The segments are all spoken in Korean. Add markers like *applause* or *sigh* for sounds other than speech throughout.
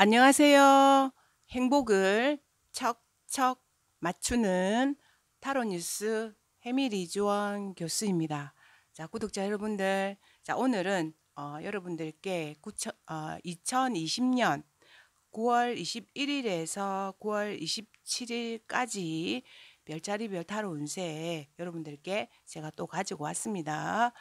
안녕하세요. 행복을 척척 맞추는 타로뉴스 해밀이 주원 교수입니다. 자, 구독자 여러분들, 자, 오늘은 어, 여러분들께 9천, 어, 2020년 9월 21일에서 9월 27일까지 별자리별 타로 운세 여러분들께 제가 또 가지고 왔습니다.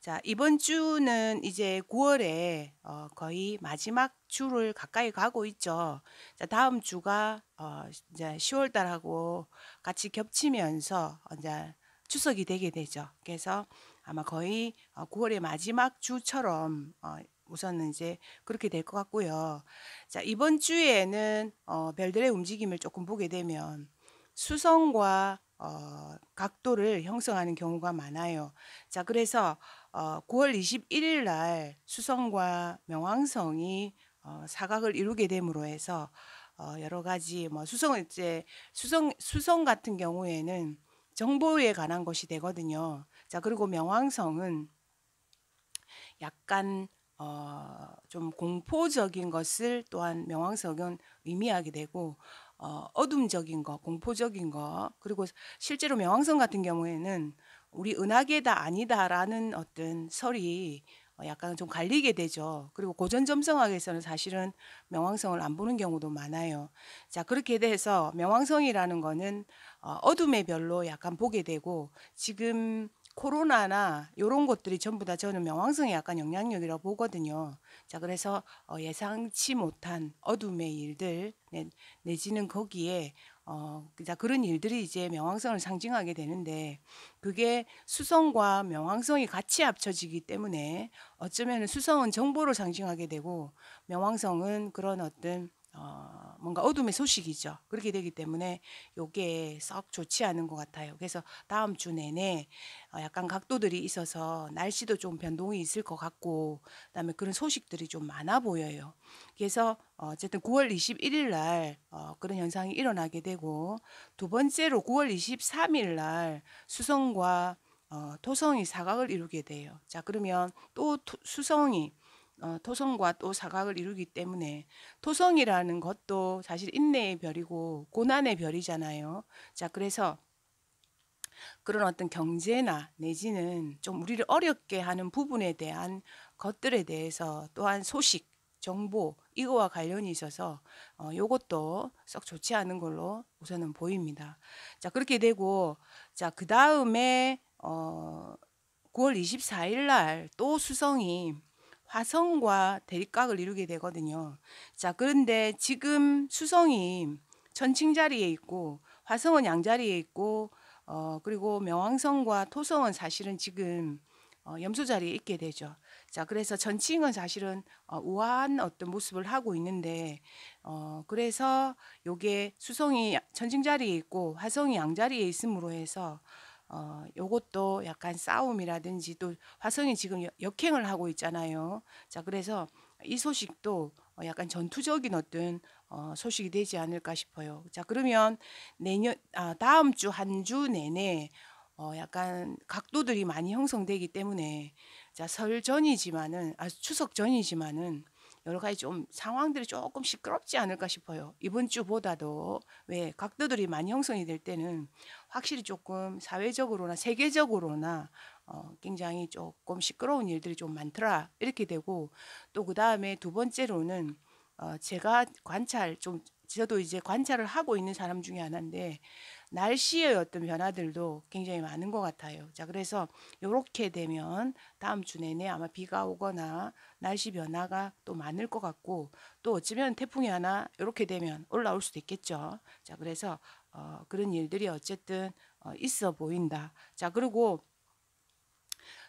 자, 이번 주는 이제 9월에 어, 거의 마지막 주를 가까이 가고 있죠. 자, 다음 주가 어, 이제 10월 달하고 같이 겹치면서 이제 추석이 되게 되죠. 그래서 아마 거의 9월의 어, 마지막 주처럼 어, 우선은 이제 그렇게 될 것 같고요. 자, 이번 주에는 어, 별들의 움직임을 조금 보게 되면 수성과 어, 각도를 형성하는 경우가 많아요. 자, 그래서 어, 9월 21일 날 수성과 명왕성이 어, 사각을 이루게 됨으로 해서 어, 여러 가지 뭐 수성 이제 수성 수성 같은 경우에는 정보에 관한 것이 되거든요. 자 그리고 명왕성은 약간 어, 좀 공포적인 것을 또한 명왕성은 의미하게 되고 어, 어둠적인 거, 공포적인 거 그리고 실제로 명왕성 같은 경우에는 우리 은하계다 아니다라는 어떤 설이 어, 약간 좀 갈리게 되죠. 그리고 고전점성학에서는 사실은 명왕성을 안 보는 경우도 많아요. 자, 그렇게 돼서 명왕성이라는 거는 어, 어둠의 별로 약간 보게 되고 지금 코로나나 이런 것들이 전부 다 저는 명왕성에 약간 영향력이라고 보거든요. 자, 그래서 어, 예상치 못한 어둠의 일들 내지는 거기에 어, 그런 일들이 이제 명왕성을 상징하게 되는데 그게 수성과 명왕성이 같이 합쳐지기 때문에 어쩌면 수성은 정보를 상징하게 되고 명왕성은 그런 어떤 어, 뭔가 어둠의 소식이죠. 그렇게 되기 때문에 요게 썩 좋지 않은 것 같아요. 그래서 다음 주 내내 어, 약간 각도들이 있어서 날씨도 좀 변동이 있을 것 같고 그다음에 그런 소식들이 좀 많아 보여요. 그래서 어, 어쨌든 9월 21일 날 어, 그런 현상이 일어나게 되고 두 번째로 9월 23일 날 수성과 어, 토성이 사각을 이루게 돼요. 자, 그러면 또 토, 수성이 어, 토성과 또 사각을 이루기 때문에 토성이라는 것도 사실 인내의 별이고 고난의 별이잖아요. 자, 그래서 그런 어떤 경제나 내지는 좀 우리를 어렵게 하는 부분에 대한 것들에 대해서 또한 소식, 정보 이거와 관련이 있어서 어, 요것도 썩 좋지 않은 걸로 우선은 보입니다. 자, 그렇게 되고 자, 그다음에 어 9월 24일 날 또 수성이 화성과 대립각을 이루게 되거든요. 자, 그런데 지금 수성이 천칭 자리에 있고 화성은 양자리에 있고 어 그리고 명왕성과 토성은 사실은 지금 어, 염소 자리에 있게 되죠. 자, 그래서 전칭은 사실은 어, 우아한 어떤 모습을 하고 있는데, 어, 그래서 요게 수성이 전칭 자리에 있고 화성이 양 자리에 있음으로 해서 어, 요것도 약간 싸움이라든지 또 화성이 지금 역행을 하고 있잖아요. 자, 그래서 이 소식도 약간 전투적인 어떤 어, 소식이 되지 않을까 싶어요. 자, 그러면 내년 아, 다음 주 한 주 내내 어, 약간 각도들이 많이 형성되기 때문에 자, 설 전이지만은 아 추석 전이지만은 여러 가지 좀 상황들이 조금 시끄럽지 않을까 싶어요. 이번 주보다도 왜 각도들이 많이 형성이 될 때는 확실히 조금 사회적으로나 세계적으로나 어, 굉장히 조금 시끄러운 일들이 좀 많더라 이렇게 되고 또 그 다음에 두 번째로는 어, 제가 관찰 좀 저도 이제 관찰을 하고 있는 사람 중에 하나인데 날씨의 어떤 변화들도 굉장히 많은 것 같아요. 자, 그래서 이렇게 되면 다음 주 내내 아마 비가 오거나 날씨 변화가 또 많을 것 같고 또 어쩌면 태풍이 하나 이렇게 되면 올라올 수도 있겠죠. 자, 그래서 어, 그런 일들이 어쨌든 어, 있어 보인다. 자, 그리고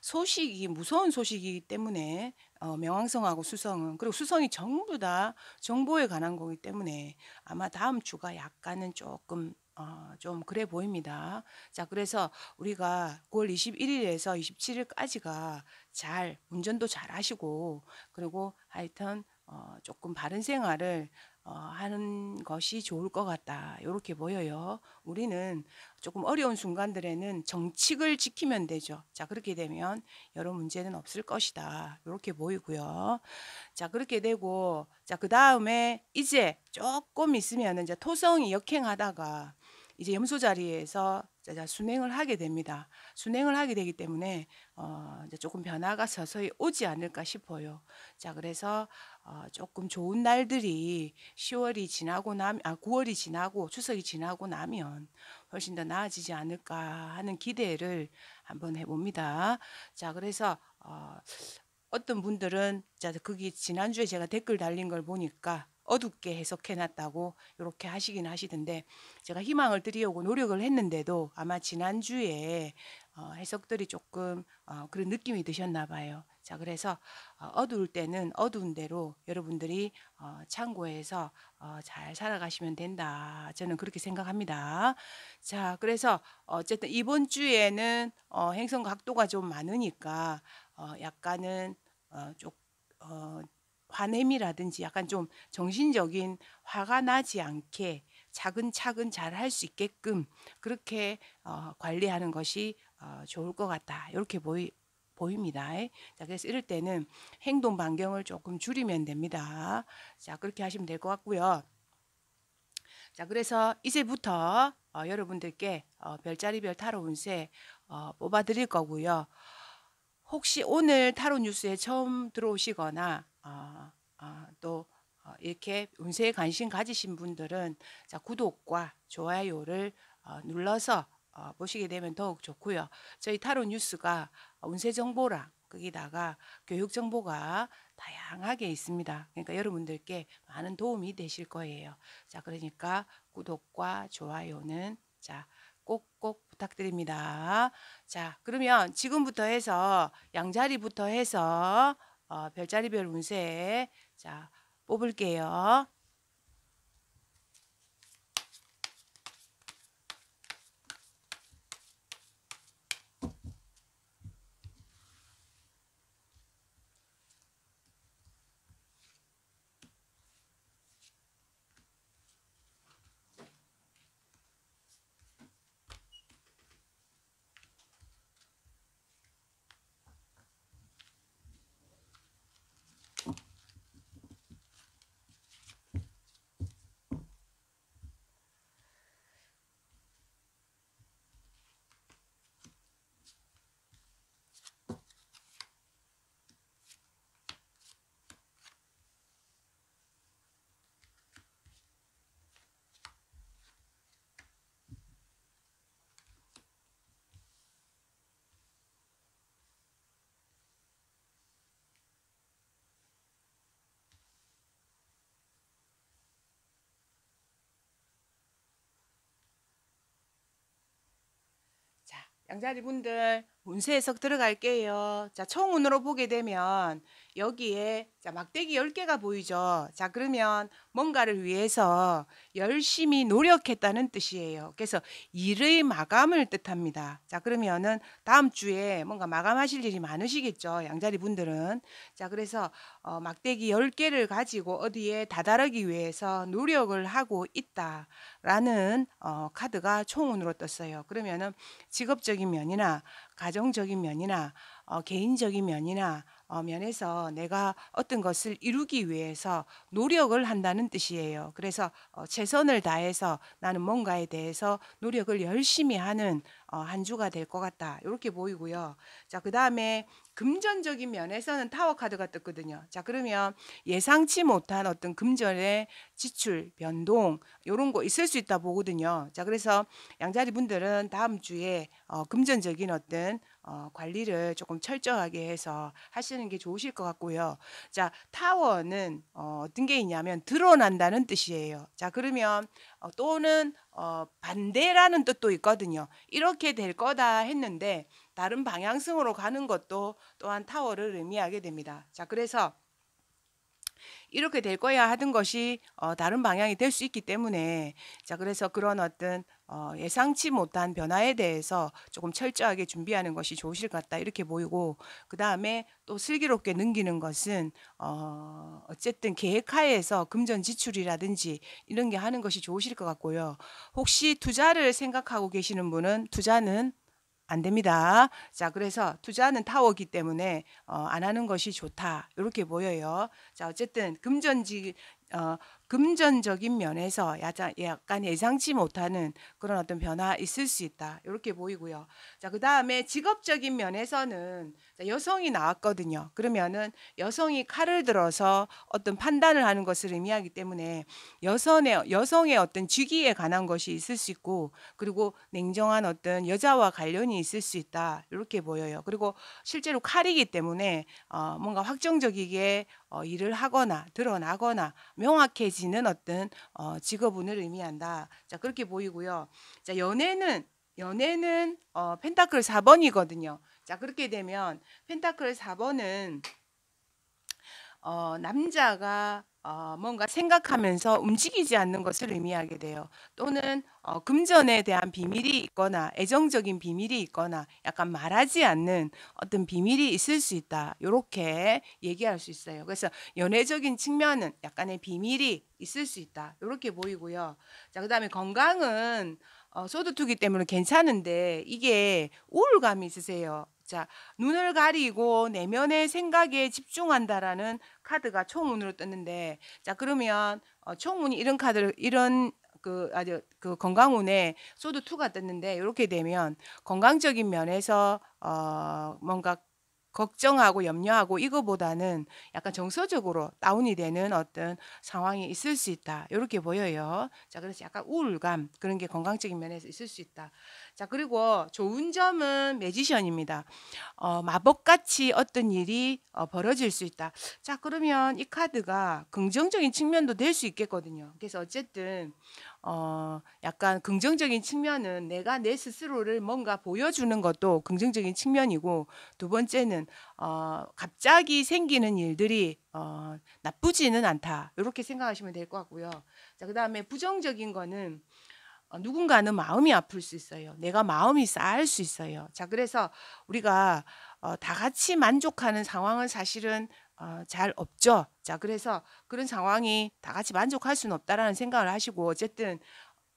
소식이 무서운 소식이기 때문에 어, 명왕성하고 수성은 그리고 수성이 전부 다 정보에 관한 거기 때문에 아마 다음 주가 약간은 조금 어, 좀 그래 보입니다. 자, 그래서 우리가 9월 21일에서 27일까지가 잘 운전도 잘 하시고 그리고 하여튼 어, 조금 바른 생활을 어, 하는 것이 좋을 것 같다. 이렇게 보여요. 우리는 조금 어려운 순간들에는 정칙을 지키면 되죠. 자, 그렇게 되면 여러 문제는 없을 것이다. 이렇게 보이고요. 자, 그렇게 되고, 자, 그 다음에 이제 조금 있으면 이제 토성이 역행하다가 이제 염소 자리에서 순행을 하게 됩니다. 순행을 하게 되기 때문에 어, 이제 조금 변화가 서서히 오지 않을까 싶어요. 자, 그래서 어, 조금 좋은 날들이 10월이 지나고 나면, 아, 9월이 지나고 추석이 지나고 나면 훨씬 더 나아지지 않을까 하는 기대를 한번 해봅니다. 자, 그래서 어, 어떤 분들은 자, 그게 지난주에 제가 댓글 달린 걸 보니까 어둡게 해석해 놨다고 이렇게 하시긴 하시던데 제가 희망을 드리려고 노력을 했는데도 아마 지난주에 어, 해석들이 조금 어, 그런 느낌이 드셨나 봐요. 자, 그래서 어, 어두울 때는 어두운 대로 여러분들이 어, 참고해서 어, 잘 살아가시면 된다. 저는 그렇게 생각합니다. 자, 그래서 어쨌든 이번 주에는 어, 행성 각도가 좀 많으니까 어, 약간은 어, 좀 어, 화냄이라든지 약간 좀 정신적인 화가 나지 않게 차근차근 잘 할 수 있게끔 그렇게 어, 관리하는 것이 어, 좋을 것 같다. 이렇게 보이, 보입니다. 자, 그래서 이럴 때는 행동 반경을 조금 줄이면 됩니다. 자, 그렇게 하시면 될 것 같고요. 자, 그래서 이제부터 어, 여러분들께 어, 별자리별 타로 운세 어, 뽑아드릴 거고요. 혹시 오늘 타로 뉴스에 처음 들어오시거나 아, 아 어, 또 이렇게 운세에 관심 가지신 분들은 자, 구독과 좋아요를 어, 눌러서 어, 보시게 되면 더욱 좋고요. 저희 타로 뉴스가 운세 정보랑 거기다가 교육 정보가 다양하게 있습니다. 그러니까 여러분들께 많은 도움이 되실 거예요. 자, 그러니까 구독과 좋아요는 자, 꼭꼭 부탁드립니다. 자, 그러면 지금부터 해서 양자리부터 해서 어, 별자리별 운세 자 뽑을게요. 양자리 분들 운세 해석 들어갈게요. 자, 총운으로 보게 되면 여기에 자, 막대기 10개가 보이죠. 자, 그러면 뭔가를 위해서 열심히 노력했다는 뜻이에요. 그래서 일의 마감을 뜻합니다. 자, 그러면은 다음 주에 뭔가 마감하실 일이 많으시겠죠. 양자리 분들은. 자, 그래서 어, 막대기 10개를 가지고 어디에 다다르기 위해서 노력을 하고 있다라는 어, 카드가 총운으로 떴어요. 그러면은 직업적인 면이나 가정적인 면이나 어, 개인적인 면이나 어, 면에서 내가 어떤 것을 이루기 위해서 노력을 한다는 뜻이에요. 그래서 어, 최선을 다해서 나는 뭔가에 대해서 노력을 열심히 하는 어, 한 주가 될 것 같다. 이렇게 보이고요. 자, 그 다음에 금전적인 면에서는 타워 카드가 뜨거든요 자, 그러면 예상치 못한 어떤 금전의 지출, 변동 이런 거 있을 수 있다 보거든요. 자, 그래서 양자리 분들은 다음 주에 금전적인 어떤 어, 관리를 조금 철저하게 해서 하시는 게 좋으실 것 같고요. 자, 타워는 어, 어떤 게 있냐면 드러난다는 뜻이에요. 자, 그러면 어, 또는 어, 반대라는 뜻도 있거든요. 이렇게 될 거다 했는데 다른 방향성으로 가는 것도 또한 타워를 의미하게 됩니다. 자, 그래서 이렇게 될 거야 하던 것이 어, 다른 방향이 될 수 있기 때문에 자 그래서 그런 어떤 어, 예상치 못한 변화에 대해서 조금 철저하게 준비하는 것이 좋으실 것 같다 이렇게 보이고 그 다음에 또 슬기롭게 넘기는 것은 어, 어쨌든 계획하에서 금전 지출이라든지 이런 게 하는 것이 좋으실 것 같고요. 혹시 투자를 생각하고 계시는 분은 투자는 안 됩니다. 자, 그래서 투자는 타워기 때문에 어, 안 하는 것이 좋다. 이렇게 보여요. 자, 어쨌든 금전지 어, 금전적인 면에서 약간 예상치 못하는 그런 어떤 변화 있을 수 있다. 이렇게 보이고요. 자, 그 다음에 직업적인 면에서는 여성이 나왔거든요. 그러면은 여성이 칼을 들어서 어떤 판단을 하는 것을 의미하기 때문에 여성의 여성의 어떤 직위에 관한 것이 있을 수 있고 그리고 냉정한 어떤 여자와 관련이 있을 수 있다 이렇게 보여요. 그리고 실제로 칼이기 때문에 어, 뭔가 확정적이게 어, 일을 하거나 드러나거나 명확해지는 어떤 어, 직업군을 의미한다. 자 그렇게 보이고요. 자 연애는 연애는 어, 펜타클 4번이거든요. 자, 그렇게 되면 펜타클 4번은 어, 남자가 어, 뭔가 생각하면서 움직이지 않는 것을 의미하게 돼요. 또는 어, 금전에 대한 비밀이 있거나 애정적인 비밀이 있거나 약간 말하지 않는 어떤 비밀이 있을 수 있다. 이렇게 얘기할 수 있어요. 그래서 연애적인 측면은 약간의 비밀이 있을 수 있다. 이렇게 보이고요. 자, 그다음에 건강은 어, 소두투기 때문에 괜찮은데 이게 우울감이 있으세요. 자, 눈을 가리고 내면의 생각에 집중한다라는 카드가 총운으로 떴는데 자, 그러면 어, 총운이 이런 카드 를 이런 그 아주 그 건강운에 소드 투가 떴는데 이렇게 되면 건강적인 면에서 어 뭔가 걱정하고 염려하고 이거보다는 약간 정서적으로 다운이 되는 어떤 상황이 있을 수 있다. 이렇게 보여요. 자, 그래서 약간 우울감 그런 게 건강적인 면에서 있을 수 있다. 자, 그리고 좋은 점은 매지션입니다. 어, 마법같이 어떤 일이 어, 벌어질 수 있다. 자, 그러면 이 카드가 긍정적인 측면도 될 수 있겠거든요. 그래서 어쨌든 어, 약간 긍정적인 측면은 내가 내 스스로를 뭔가 보여주는 것도 긍정적인 측면이고 두 번째는 어, 갑자기 생기는 일들이 어, 나쁘지는 않다. 이렇게 생각하시면 될 것 같고요. 자, 그 다음에 부정적인 거는 어, 누군가는 마음이 아플 수 있어요. 내가 마음이 쌓일 수 있어요. 자, 그래서 우리가 어, 다 같이 만족하는 상황은 사실은 어, 잘 없죠. 자, 그래서 그런 상황이 다 같이 만족할 수는 없다라는 생각을 하시고 어쨌든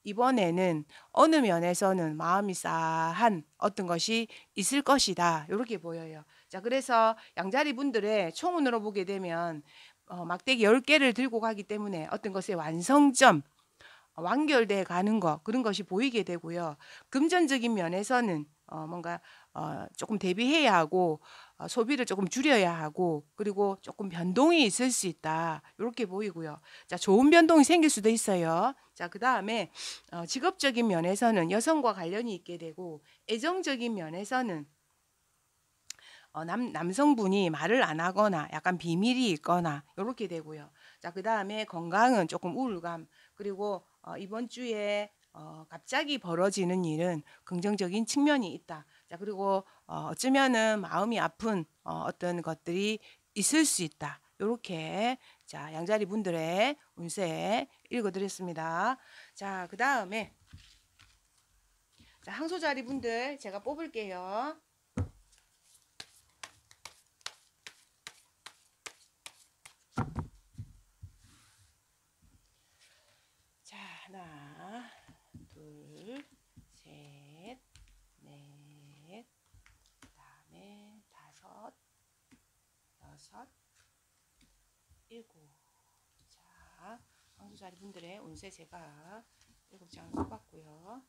이번에는 어느 면에서는 마음이 싸한 어떤 것이 있을 것이다. 이렇게 보여요. 자, 그래서 양자리 분들의 총운으로 보게 되면 어, 막대기 10개를 들고 가기 때문에 어떤 것의 완성점, 완결돼 가는 것 그런 것이 보이게 되고요. 금전적인 면에서는 어, 뭔가 어, 조금 대비해야 하고 어, 소비를 조금 줄여야 하고 그리고 조금 변동이 있을 수 있다 이렇게 보이고요. 자 좋은 변동이 생길 수도 있어요. 자그 다음에 어, 직업적인 면에서는 여성과 관련이 있게 되고 애정적인 면에서는 어, 남 남성분이 말을 안 하거나 약간 비밀이 있거나 이렇게 되고요. 자그 다음에 건강은 조금 우울감 그리고 어, 이번 주에 어, 갑자기 벌어지는 일은 긍정적인 측면이 있다. 자, 그리고 어, 어쩌면은 마음이 아픈 어, 어떤 것들이 있을 수 있다. 요렇게 자 양자리 분들의 운세 읽어드렸습니다. 자그 다음에 자, 항소자리 분들 제가 뽑을게요. 5살분들의 운세 제가 7장 써봤고요.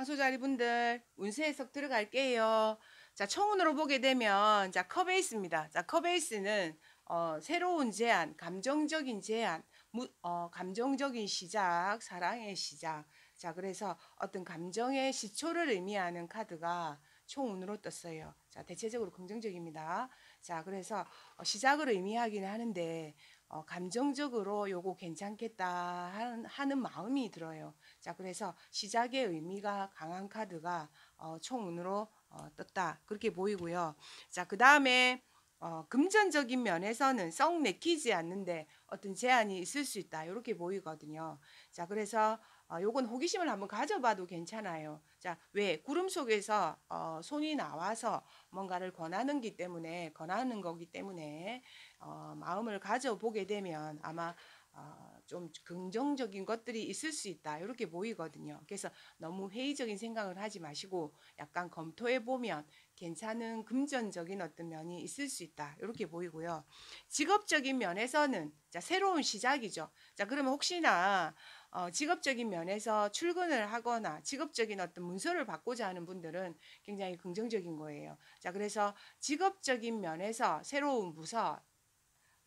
하소자리분들 운세 해석 들어갈게요. 자 청운으로 보게 되면 자 컵에 있습니다. 자 컵에 있는 어, 새로운 제안, 감정적인 제안, 무, 어, 감정적인 시작, 사랑의 시작. 자 그래서 어떤 감정의 시초를 의미하는 카드가 총운으로 떴어요. 자 대체적으로 긍정적입니다. 자 그래서 어, 시작을 의미하기 하는데 어, 감정적으로 요거 괜찮겠다 하는, 하는, 마음이 들어요. 자, 그래서 시작의 의미가 강한 카드가 어, 총으로 어, 떴다. 그렇게 보이고요. 자, 그 다음에 어, 금전적인 면에서는 썩 내키지 않는데 어떤 제한이 있을 수 있다. 이렇게 보이거든요. 자, 그래서 어, 요건 호기심을 한번 가져봐도 괜찮아요. 자, 왜? 구름 속에서 어, 손이 나와서 뭔가를 권하는기 때문에, 권하는 거기 때문에 어, 마음을 가져보게 되면 아마 어, 좀 긍정적인 것들이 있을 수 있다 이렇게 보이거든요. 그래서 너무 회의적인 생각을 하지 마시고 약간 검토해 보면 괜찮은 금전적인 어떤 면이 있을 수 있다 이렇게 보이고요. 직업적인 면에서는 자, 새로운 시작이죠. 자 그러면 혹시나 어, 직업적인 면에서 출근을 하거나 직업적인 어떤 문서를 받고자 하는 분들은 굉장히 긍정적인 거예요. 자 그래서 직업적인 면에서 새로운 부서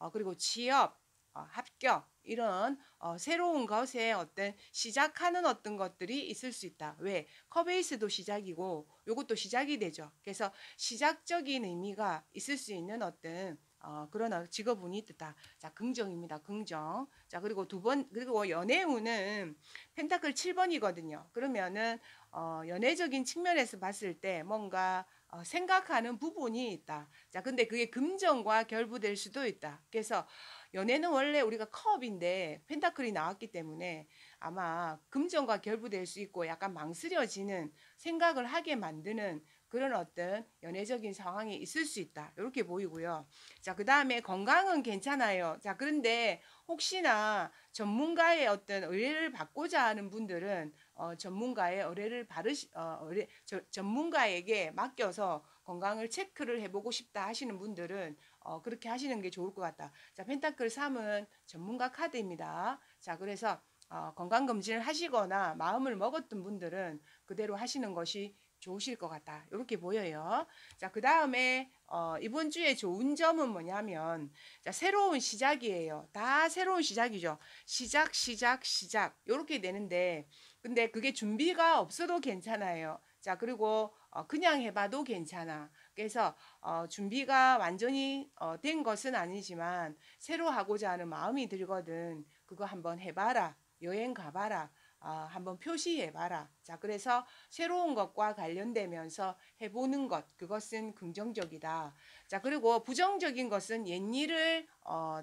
어, 그리고 취업, 어, 합격 이런 어, 새로운 것에 어떤 시작하는 어떤 것들이 있을 수 있다. 왜? 커베이스도 시작이고 요것도 시작이 되죠. 그래서 시작적인 의미가 있을 수 있는 어떤 어, 그러나 어, 직업운이 뜻다. 자, 긍정입니다. 긍정. 자, 그리고 두 번, 그리고 연애운은 펜타클 7번이거든요. 그러면은, 어, 연애적인 측면에서 봤을 때 뭔가 어, 생각하는 부분이 있다. 자, 근데 그게 금전과 결부될 수도 있다. 그래서 연애는 원래 우리가 컵인데 펜타클이 나왔기 때문에 아마 금전과 결부될 수 있고 약간 망설여지는 생각을 하게 만드는 그런 어떤 연애적인 상황이 있을 수 있다. 이렇게 보이고요. 자, 그 다음에 건강은 괜찮아요. 자, 그런데 혹시나 전문가의 어떤 의뢰를 받고자 하는 분들은 어, 전문가의 의뢰를 받으시 어, 의뢰, 저, 전문가에게 맡겨서 건강을 체크를 해보고 싶다 하시는 분들은 어, 그렇게 하시는 게 좋을 것 같다. 자 펜타클 3은 전문가 카드입니다. 자 그래서 어, 건강 검진을 하시거나 마음을 먹었던 분들은 그대로 하시는 것이 좋으실 것 같다. 이렇게 보여요. 자, 그 다음에 어, 이번 주에 좋은 점은 뭐냐면 자, 새로운 시작이에요. 다 새로운 시작이죠. 시작, 시작, 시작 이렇게 되는데 근데 그게 준비가 없어도 괜찮아요. 자, 그리고 어, 그냥 해봐도 괜찮아. 그래서 어, 준비가 완전히 어, 된 것은 아니지만 새로 하고자 하는 마음이 들거든. 그거 한번 해봐라. 여행 가봐라. 아, 한번 표시해봐라. 자, 그래서 새로운 것과 관련되면서 해보는 것, 그것은 긍정적이다. 자, 그리고 부정적인 것은 옛일을, 어,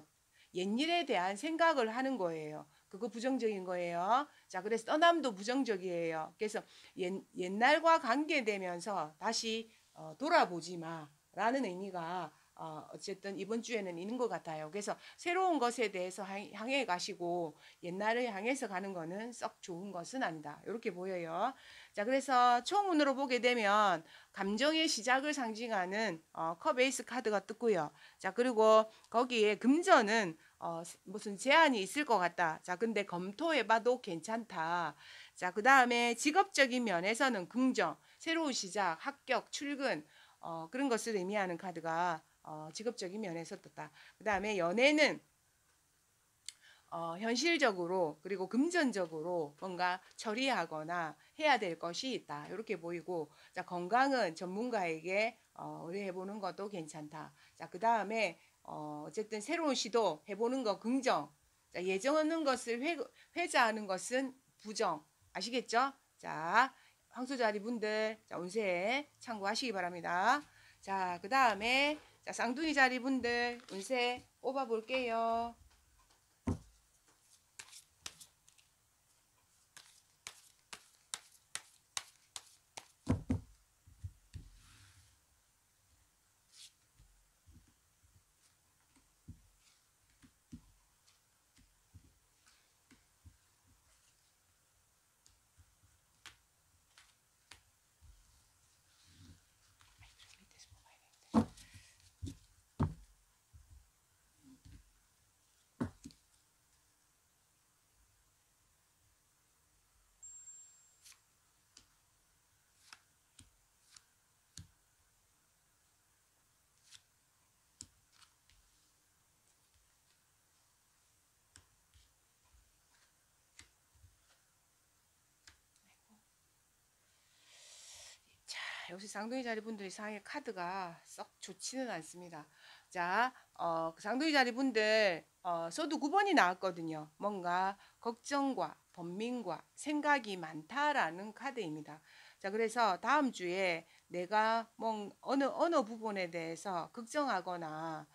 옛일에 대한 생각을 하는 거예요. 그거 부정적인 거예요. 자, 그래서 떠남도 부정적이에요. 그래서 옛, 옛날과 관계되면서 다시 어, 돌아보지 마라는 의미가 어, 어쨌든 이번 주에는 있는 것 같아요. 그래서 새로운 것에 대해서 향해 가시고 옛날을 향해서 가는 거는 썩 좋은 것은 아니다. 이렇게 보여요. 자, 그래서 총운으로 보게 되면 감정의 시작을 상징하는 어, 컵에이스 카드가 뜨고요. 자, 그리고 거기에 금전은 어, 무슨 제한이 있을 것 같다. 자, 근데 검토해봐도 괜찮다. 자, 그 다음에 직업적인 면에서는 긍정, 새로운 시작, 합격, 출근, 어, 그런 것을 의미하는 카드가 어, 직업적인 면에서 떴다. 그 다음에 연애는 어, 현실적으로 그리고 금전적으로 뭔가 처리하거나 해야 될 것이 있다. 이렇게 보이고 자, 건강은 전문가에게 어, 의뢰해보는 것도 괜찮다. 자, 그 다음에 어, 어쨌든 새로운 시도 해보는 거 긍정. 자, 예정 없는 것을 회, 회자하는 것은 부정. 아시겠죠? 자, 황소자리 분들, 자, 운세 참고하시기 바랍니다. 자, 그 다음에, 자, 쌍둥이 자리 분들, 운세 뽑아볼게요. 역시 쌍둥이 자리 분들 이상의 카드가 썩 좋지는 않습니다. 자, 어, 그 쌍둥이 자리 분들 어, 소두 9번이 나왔거든요. 뭔가 걱정과 번민과 생각이 많다라는 카드입니다. 자, 그래서 다음 주에 내가 뭔 어느 어느 부분에 대해서 걱정하거나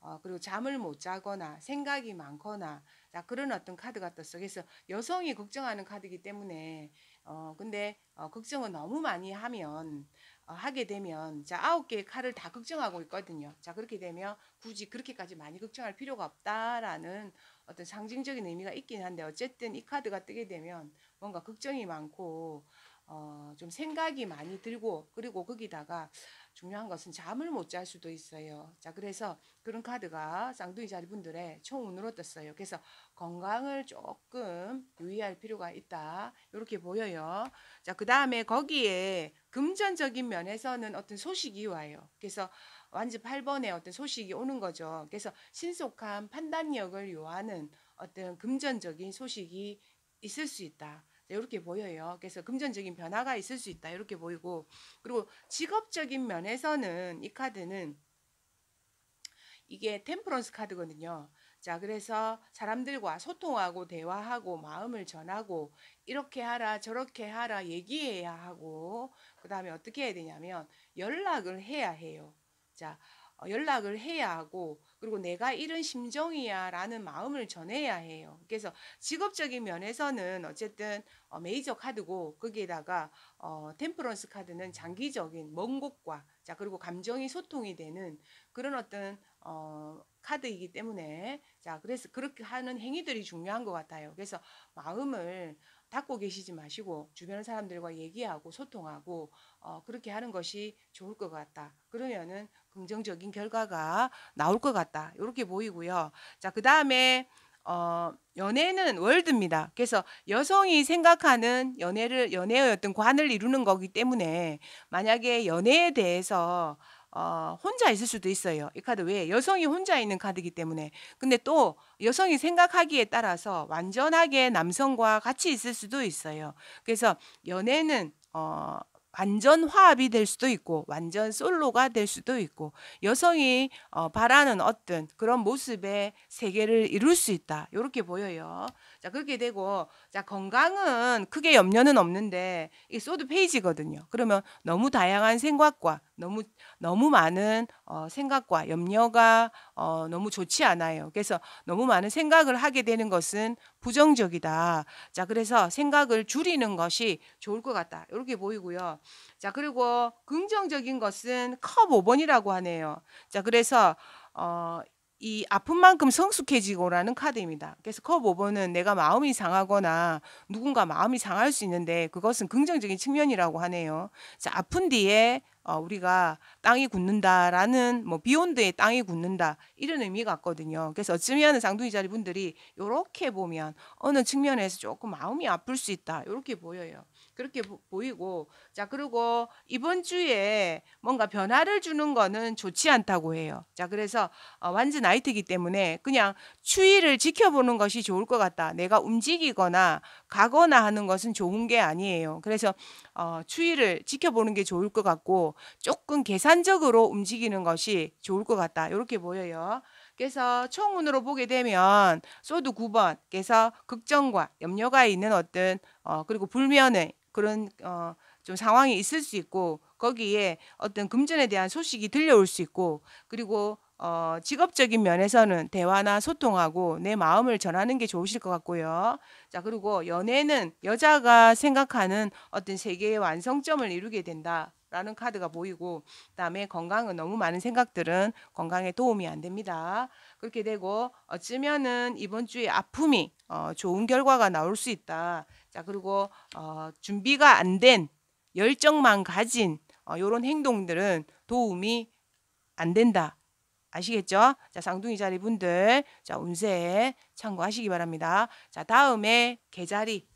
어, 그리고 잠을 못 자거나 생각이 많거나 자, 그런 어떤 카드가 떴어. 그래서 여성이 걱정하는 카드이기 때문에 어, 근데 어, 걱정을 너무 많이 하면 어, 하게 되면 자 아홉 개의 칼을 다 걱정하고 있거든요. 자 그렇게 되면 굳이 그렇게까지 많이 걱정할 필요가 없다라는 어떤 상징적인 의미가 있긴 한데 어쨌든 이 카드가 뜨게 되면 뭔가 걱정이 많고 어, 좀 생각이 많이 들고 그리고 거기다가 중요한 것은 잠을 못 잘 수도 있어요. 자, 그래서 그런 카드가 쌍둥이 자리분들의 총운으로 떴어요. 그래서 건강을 조금 유의할 필요가 있다. 이렇게 보여요. 자, 그 다음에 거기에 금전적인 면에서는 어떤 소식이 와요. 그래서 완지 8번에 어떤 소식이 오는 거죠. 그래서 신속한 판단력을 요하는 어떤 금전적인 소식이 있을 수 있다. 이렇게 보여요. 그래서 금전적인 변화가 있을 수 있다 이렇게 보이고 그리고 직업적인 면에서는 이 카드는 이게 템퍼런스 카드거든요. 자, 그래서 사람들과 소통하고 대화하고 마음을 전하고 이렇게 하라 저렇게 하라 얘기해야 하고 그다음에 어떻게 해야 되냐면 연락을 해야 해요. 자, 어, 연락을 해야 하고 그리고 내가 이런 심정이야라는 마음을 전해야 해요. 그래서 직업적인 면에서는 어쨌든 어, 메이저 카드고 거기에다가 어, 템퍼런스 카드는 장기적인 먼 곳과 자 그리고 감정이 소통이 되는 그런 어떤 어, 카드이기 때문에 자 그래서 그렇게 하는 행위들이 중요한 것 같아요. 그래서 마음을 닫고 계시지 마시고 주변 사람들과 얘기하고 소통하고 어, 그렇게 하는 것이 좋을 것 같다. 그러면은 긍정적인 결과가 나올 것 같다. 이렇게 보이고요. 자, 그 다음에 어, 연애는 월드입니다. 그래서 여성이 생각하는 연애를 연애의 어떤 관을 이루는 거기 때문에 만약에 연애에 대해서 어, 혼자 있을 수도 있어요. 이 카드 왜 여성이 혼자 있는 카드이기 때문에. 근데 또 여성이 생각하기에 따라서 완전하게 남성과 같이 있을 수도 있어요. 그래서 연애는 어, 완전 화합이 될 수도 있고 완전 솔로가 될 수도 있고 여성이 어, 바라는 어떤 그런 모습의 세계를 이룰 수 있다 이렇게 보여요. 자, 그렇게 되고, 자, 건강은 크게 염려는 없는데, 이 소드 페이지거든요. 그러면 너무 다양한 생각과 너무, 너무 많은 어, 생각과 염려가 어, 너무 좋지 않아요. 그래서 너무 많은 생각을 하게 되는 것은 부정적이다. 자, 그래서 생각을 줄이는 것이 좋을 것 같다. 이렇게 보이고요. 자, 그리고 긍정적인 것은 컵 5번이라고 하네요. 자, 그래서, 어, 이 아픈 만큼 성숙해지고라는 카드입니다. 그래서 컵 5번은 내가 마음이 상하거나 누군가 마음이 상할 수 있는데 그것은 긍정적인 측면이라고 하네요. 자, 아픈 뒤에 어, 우리가 땅이 굳는다라는 뭐비온드의 땅이 굳는다 이런 의미 같거든요. 그래서 어쩌면 상둥이 자리 분들이 이렇게 보면 어느 측면에서 조금 마음이 아플 수 있다 이렇게 보여요. 그렇게 보이고 자 그리고 이번 주에 뭔가 변화를 주는 거는 좋지 않다고 해요. 자 그래서 어, 완전 나이트기 이 때문에 그냥 추위를 지켜보는 것이 좋을 것 같다. 내가 움직이거나 가거나 하는 것은 좋은 게 아니에요. 그래서 어, 추위를 지켜보는 게 좋을 것 같고 조금 계산적으로 움직이는 것이 좋을 것 같다. 이렇게 보여요. 그래서 총운으로 보게 되면 소드 9번 그래서 걱정과 염려가 있는 어떤 어, 그리고 불면의 그런 어, 좀 상황이 있을 수 있고 거기에 어떤 금전에 대한 소식이 들려올 수 있고 그리고 어, 직업적인 면에서는 대화나 소통하고 내 마음을 전하는 게 좋으실 것 같고요. 자, 그리고 연애는 여자가 생각하는 어떤 세계의 완성점을 이루게 된다. 라는 카드가 보이고 그다음에 건강은 너무 많은 생각들은 건강에 도움이 안 됩니다. 그렇게 되고 어쩌면은 이번 주에 아픔이 어, 좋은 결과가 나올 수 있다. 자 그리고 어, 준비가 안 된 열정만 가진 어, 이런 행동들은 도움이 안 된다. 아시겠죠? 자, 쌍둥이 자리 분들, 자, 운세 참고하시기 바랍니다. 자, 다음에 개자리.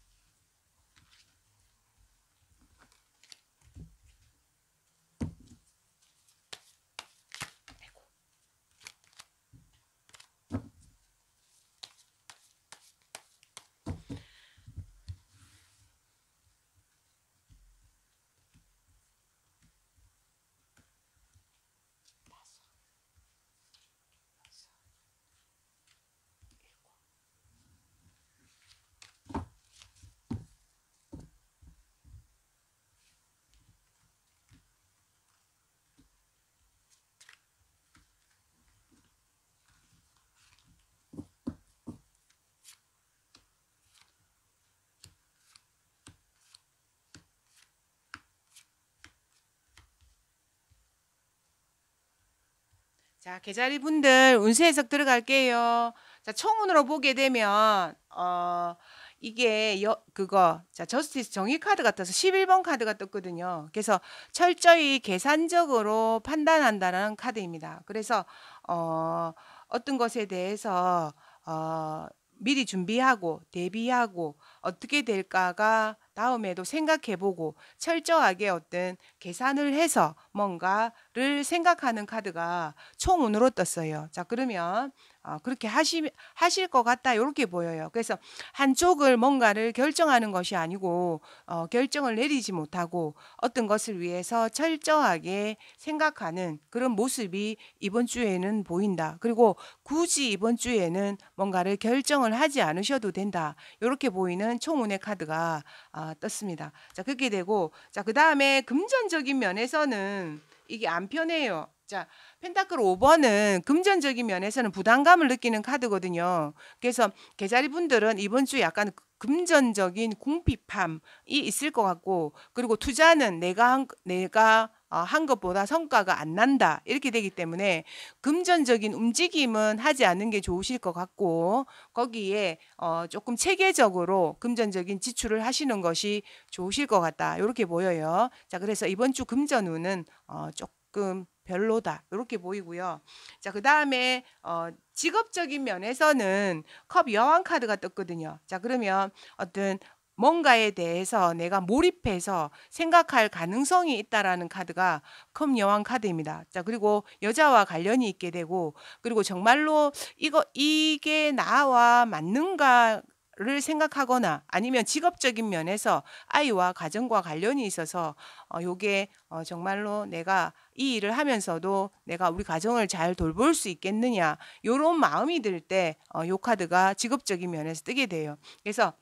자, 계자리 분들 운세 해석 들어갈게요. 자, 청운으로 보게 되면 어 이게 여, 그거 자 저스티스 정의 카드 같아서 11번 카드가 떴거든요. 그래서 철저히 계산적으로 판단한다는 카드입니다. 그래서 어 어떤 것에 대해서 어 미리 준비하고 대비하고 어떻게 될까가 다음에도 생각해보고 철저하게 어떤 계산을 해서 뭔가를 생각하는 카드가 총운으로 떴어요. 자, 그러면 어, 그렇게 하시, 하실 것 같다. 이렇게 보여요. 그래서 한쪽을 뭔가를 결정하는 것이 아니고 어, 결정을 내리지 못하고 어떤 것을 위해서 철저하게 생각하는 그런 모습이 이번 주에는 보인다. 그리고 굳이 이번 주에는 뭔가를 결정을 하지 않으셔도 된다. 이렇게 보이는 총운의 카드가 어, 떴습니다. 자 그렇게 되고 자그 다음에 금전적인 면에서는 이게 안 편해요. 자 펜타클 5번은 금전적인 면에서는 부담감을 느끼는 카드거든요. 그래서 계자리 분들은 이번 주 약간 금전적인 궁핍함이 있을 것 같고 그리고 투자는 내가 한, 내가 어, 한 것보다 성과가 안 난다 이렇게 되기 때문에 금전적인 움직임은 하지 않는 게 좋으실 것 같고 거기에 어 조금 체계적으로 금전적인 지출을 하시는 것이 좋으실 것 같다 이렇게 보여요. 자 그래서 이번 주 금전운은 어 조금 별로다 이렇게 보이고요. 자그 다음에 어, 직업적인 면에서는 컵 여왕 카드가 떴거든요. 자 그러면 어떤 뭔가에 대해서 내가 몰입해서 생각할 가능성이 있다라는 카드가 컵 여왕 카드입니다. 자, 그리고 여자와 관련이 있게 되고 그리고 정말로 이거 이게 나와 맞는가 를 생각하거나 아니면 직업적인 면에서 아이와 가정과 관련이 있어서 어 요게 어 정말로 내가 이 일을 하면서도 내가 우리 가정을 잘 돌볼 수 있겠느냐 요런 마음이 들 때요 어, 카드가 직업적인 면에서 뜨게 돼요. 그래서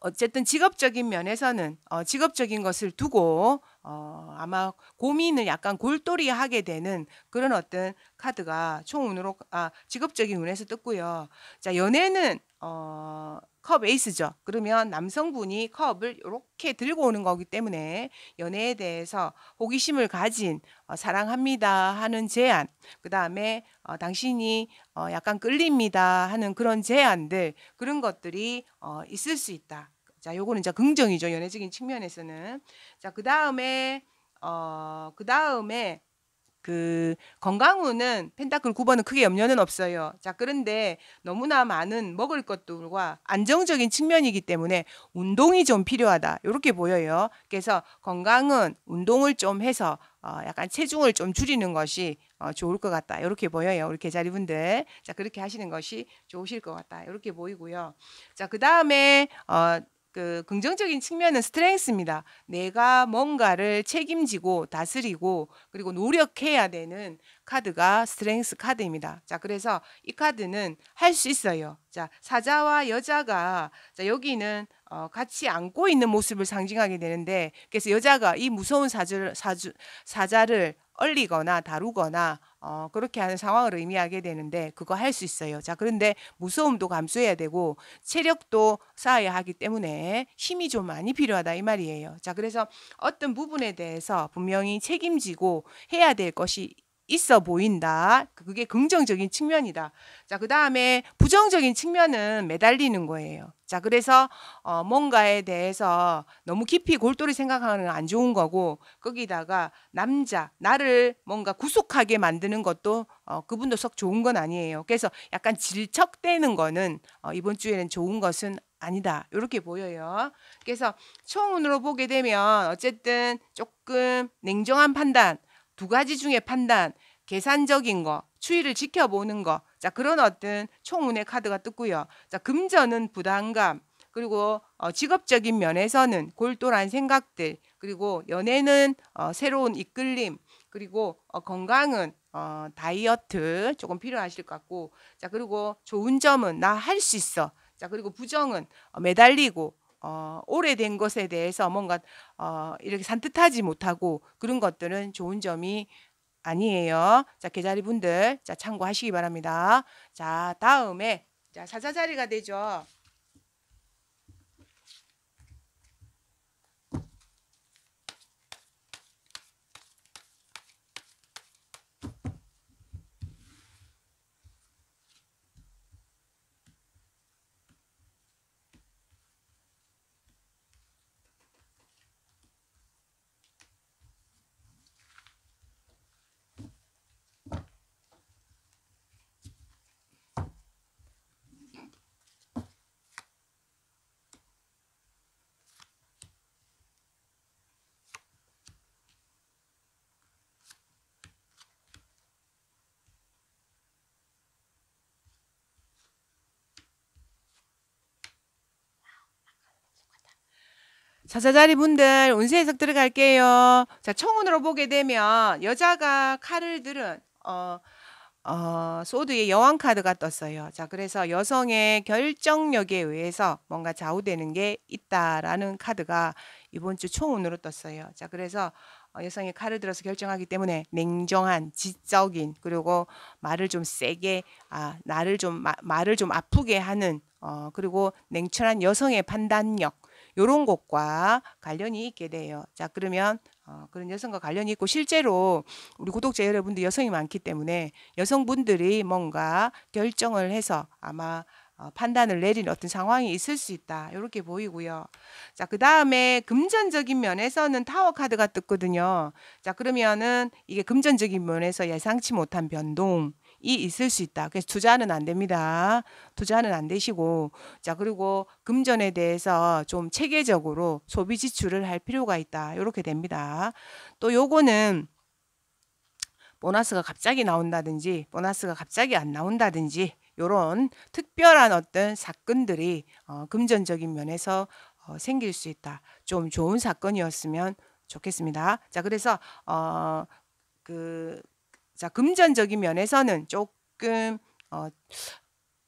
어쨌든 직업적인 면에서는 어, 직업적인 것을 두고 어, 아마 고민을 약간 골똘히하게 되는 그런 어떤 카드가 총운으로 아 직업적인 운에서 떴고요. 자 연애는 어. 컵 에이스죠. 그러면 남성분이 컵을 이렇게 들고 오는 거기 때문에 연애에 대해서 호기심을 가진 어, 사랑합니다 하는 제안, 그 다음에 어, 당신이 어, 약간 끌립니다 하는 그런 제안들 그런 것들이 어, 있을 수 있다. 자, 요거는 이제 긍정이죠 연애적인 측면에서는. 자, 그 다음에 어그 다음에 그 건강운은 펜타클 9번은 크게 염려는 없어요. 자, 그런데 너무나 많은 먹을 것들과 안정적인 측면이기 때문에 운동이 좀 필요하다. 이렇게 보여요. 그래서 건강은 운동을 좀 해서 어, 약간 체중을 좀 줄이는 것이 어, 좋을 것 같다. 이렇게 보여요. 우리 계자리분들. 자, 그렇게 하시는 것이 좋으실 것 같다. 이렇게 보이고요. 자, 그 다음에, 어, 그 긍정적인 측면은 스트렝스입니다. 내가 뭔가를 책임지고 다스리고 그리고 노력해야 되는 카드가 스트렝스 카드입니다. 자, 그래서 이 카드는 할 수 있어요. 자, 사자와 여자가 자, 여기는 어, 같이 안고 있는 모습을 상징하게 되는데 그래서 여자가 이 무서운 사주, 사주, 사자를 얼리거나 다루거나 어, 그렇게 하는 상황을 의미하게 되는데 그거 할 수 있어요. 자, 그런데 무서움도 감수해야 되고 체력도 쌓아야 하기 때문에 힘이 좀 많이 필요하다 이 말이에요. 자, 그래서 어떤 부분에 대해서 분명히 책임지고 해야 될 것이 있어 보인다. 그게 긍정적인 측면이다. 자, 그 다음에 부정적인 측면은 매달리는 거예요. 자, 그래서 어, 뭔가에 대해서 너무 깊이 골똘히 생각하는 건 안 좋은 거고 거기다가 남자 나를 뭔가 구속하게 만드는 것도 어, 그분도 썩 좋은 건 아니에요. 그래서 약간 질척대는 거는 어, 이번 주에는 좋은 것은 아니다. 이렇게 보여요. 그래서 총음으로 보게 되면 어쨌든 조금 냉정한 판단, 두 가지 중에 판단, 계산적인 거, 추이를 지켜보는 거, 자 그런 어떤 총운의 카드가 뜨고요. 자 금전은 부담감, 그리고 어, 직업적인 면에서는 골똘한 생각들, 그리고 연애는 어, 새로운 이끌림, 그리고 어, 건강은 어, 다이어트 조금 필요하실 것 같고, 자 그리고 좋은 점은 나 할 수 있어. 자 그리고 부정은 어, 매달리고 어, 오래된 것에 대해서 뭔가 어, 이렇게 산뜻하지 못하고 그런 것들은 좋은 점이 아니에요. 자, 개자리 그 분들, 자, 참고하시기 바랍니다. 자, 다음에, 자, 사자자리가 되죠. 자사자리 분들 운세 해석 들어갈게요. 자, 청운으로 보게 되면 여자가 칼을 들은 어, 어, 소드의 여왕 카드가 떴어요. 자, 그래서 여성의 결정력에 의해서 뭔가 좌우되는 게 있다라는 카드가 이번 주 총운으로 떴어요. 자, 그래서 어, 여성의 칼을 들어서 결정하기 때문에 냉정한, 지적인, 그리고 말을 좀 세게, 아, 나를 좀, 마, 말을 좀 아프게 하는, 어, 그리고 냉철한 여성의 판단력, 요런 것과 관련이 있게 돼요. 자, 그러면 어, 그런 여성과 관련이 있고 실제로 우리 구독자 여러분들 여성이 많기 때문에 여성분들이 뭔가 결정을 해서 아마 어, 판단을 내린 어떤 상황이 있을 수 있다. 이렇게 보이고요. 자, 그 다음에 금전적인 면에서는 타워 카드가 뜨거든요. 자, 그러면은 이게 금전적인 면에서 예상치 못한 변동, 이 있을 수 있다. 그래서 투자는 안 됩니다. 투자는 안 되시고 자 그리고 금전에 대해서 좀 체계적으로 소비 지출을 할 필요가 있다. 이렇게 됩니다. 또 요거는 보너스가 갑자기 나온다든지 보너스가 갑자기 안 나온다든지 요런 특별한 어떤 사건들이 어, 금전적인 면에서 어, 생길 수 있다. 좀 좋은 사건이었으면 좋겠습니다. 자, 그래서 어, 그 자, 금전적인 면에서는 조금 어,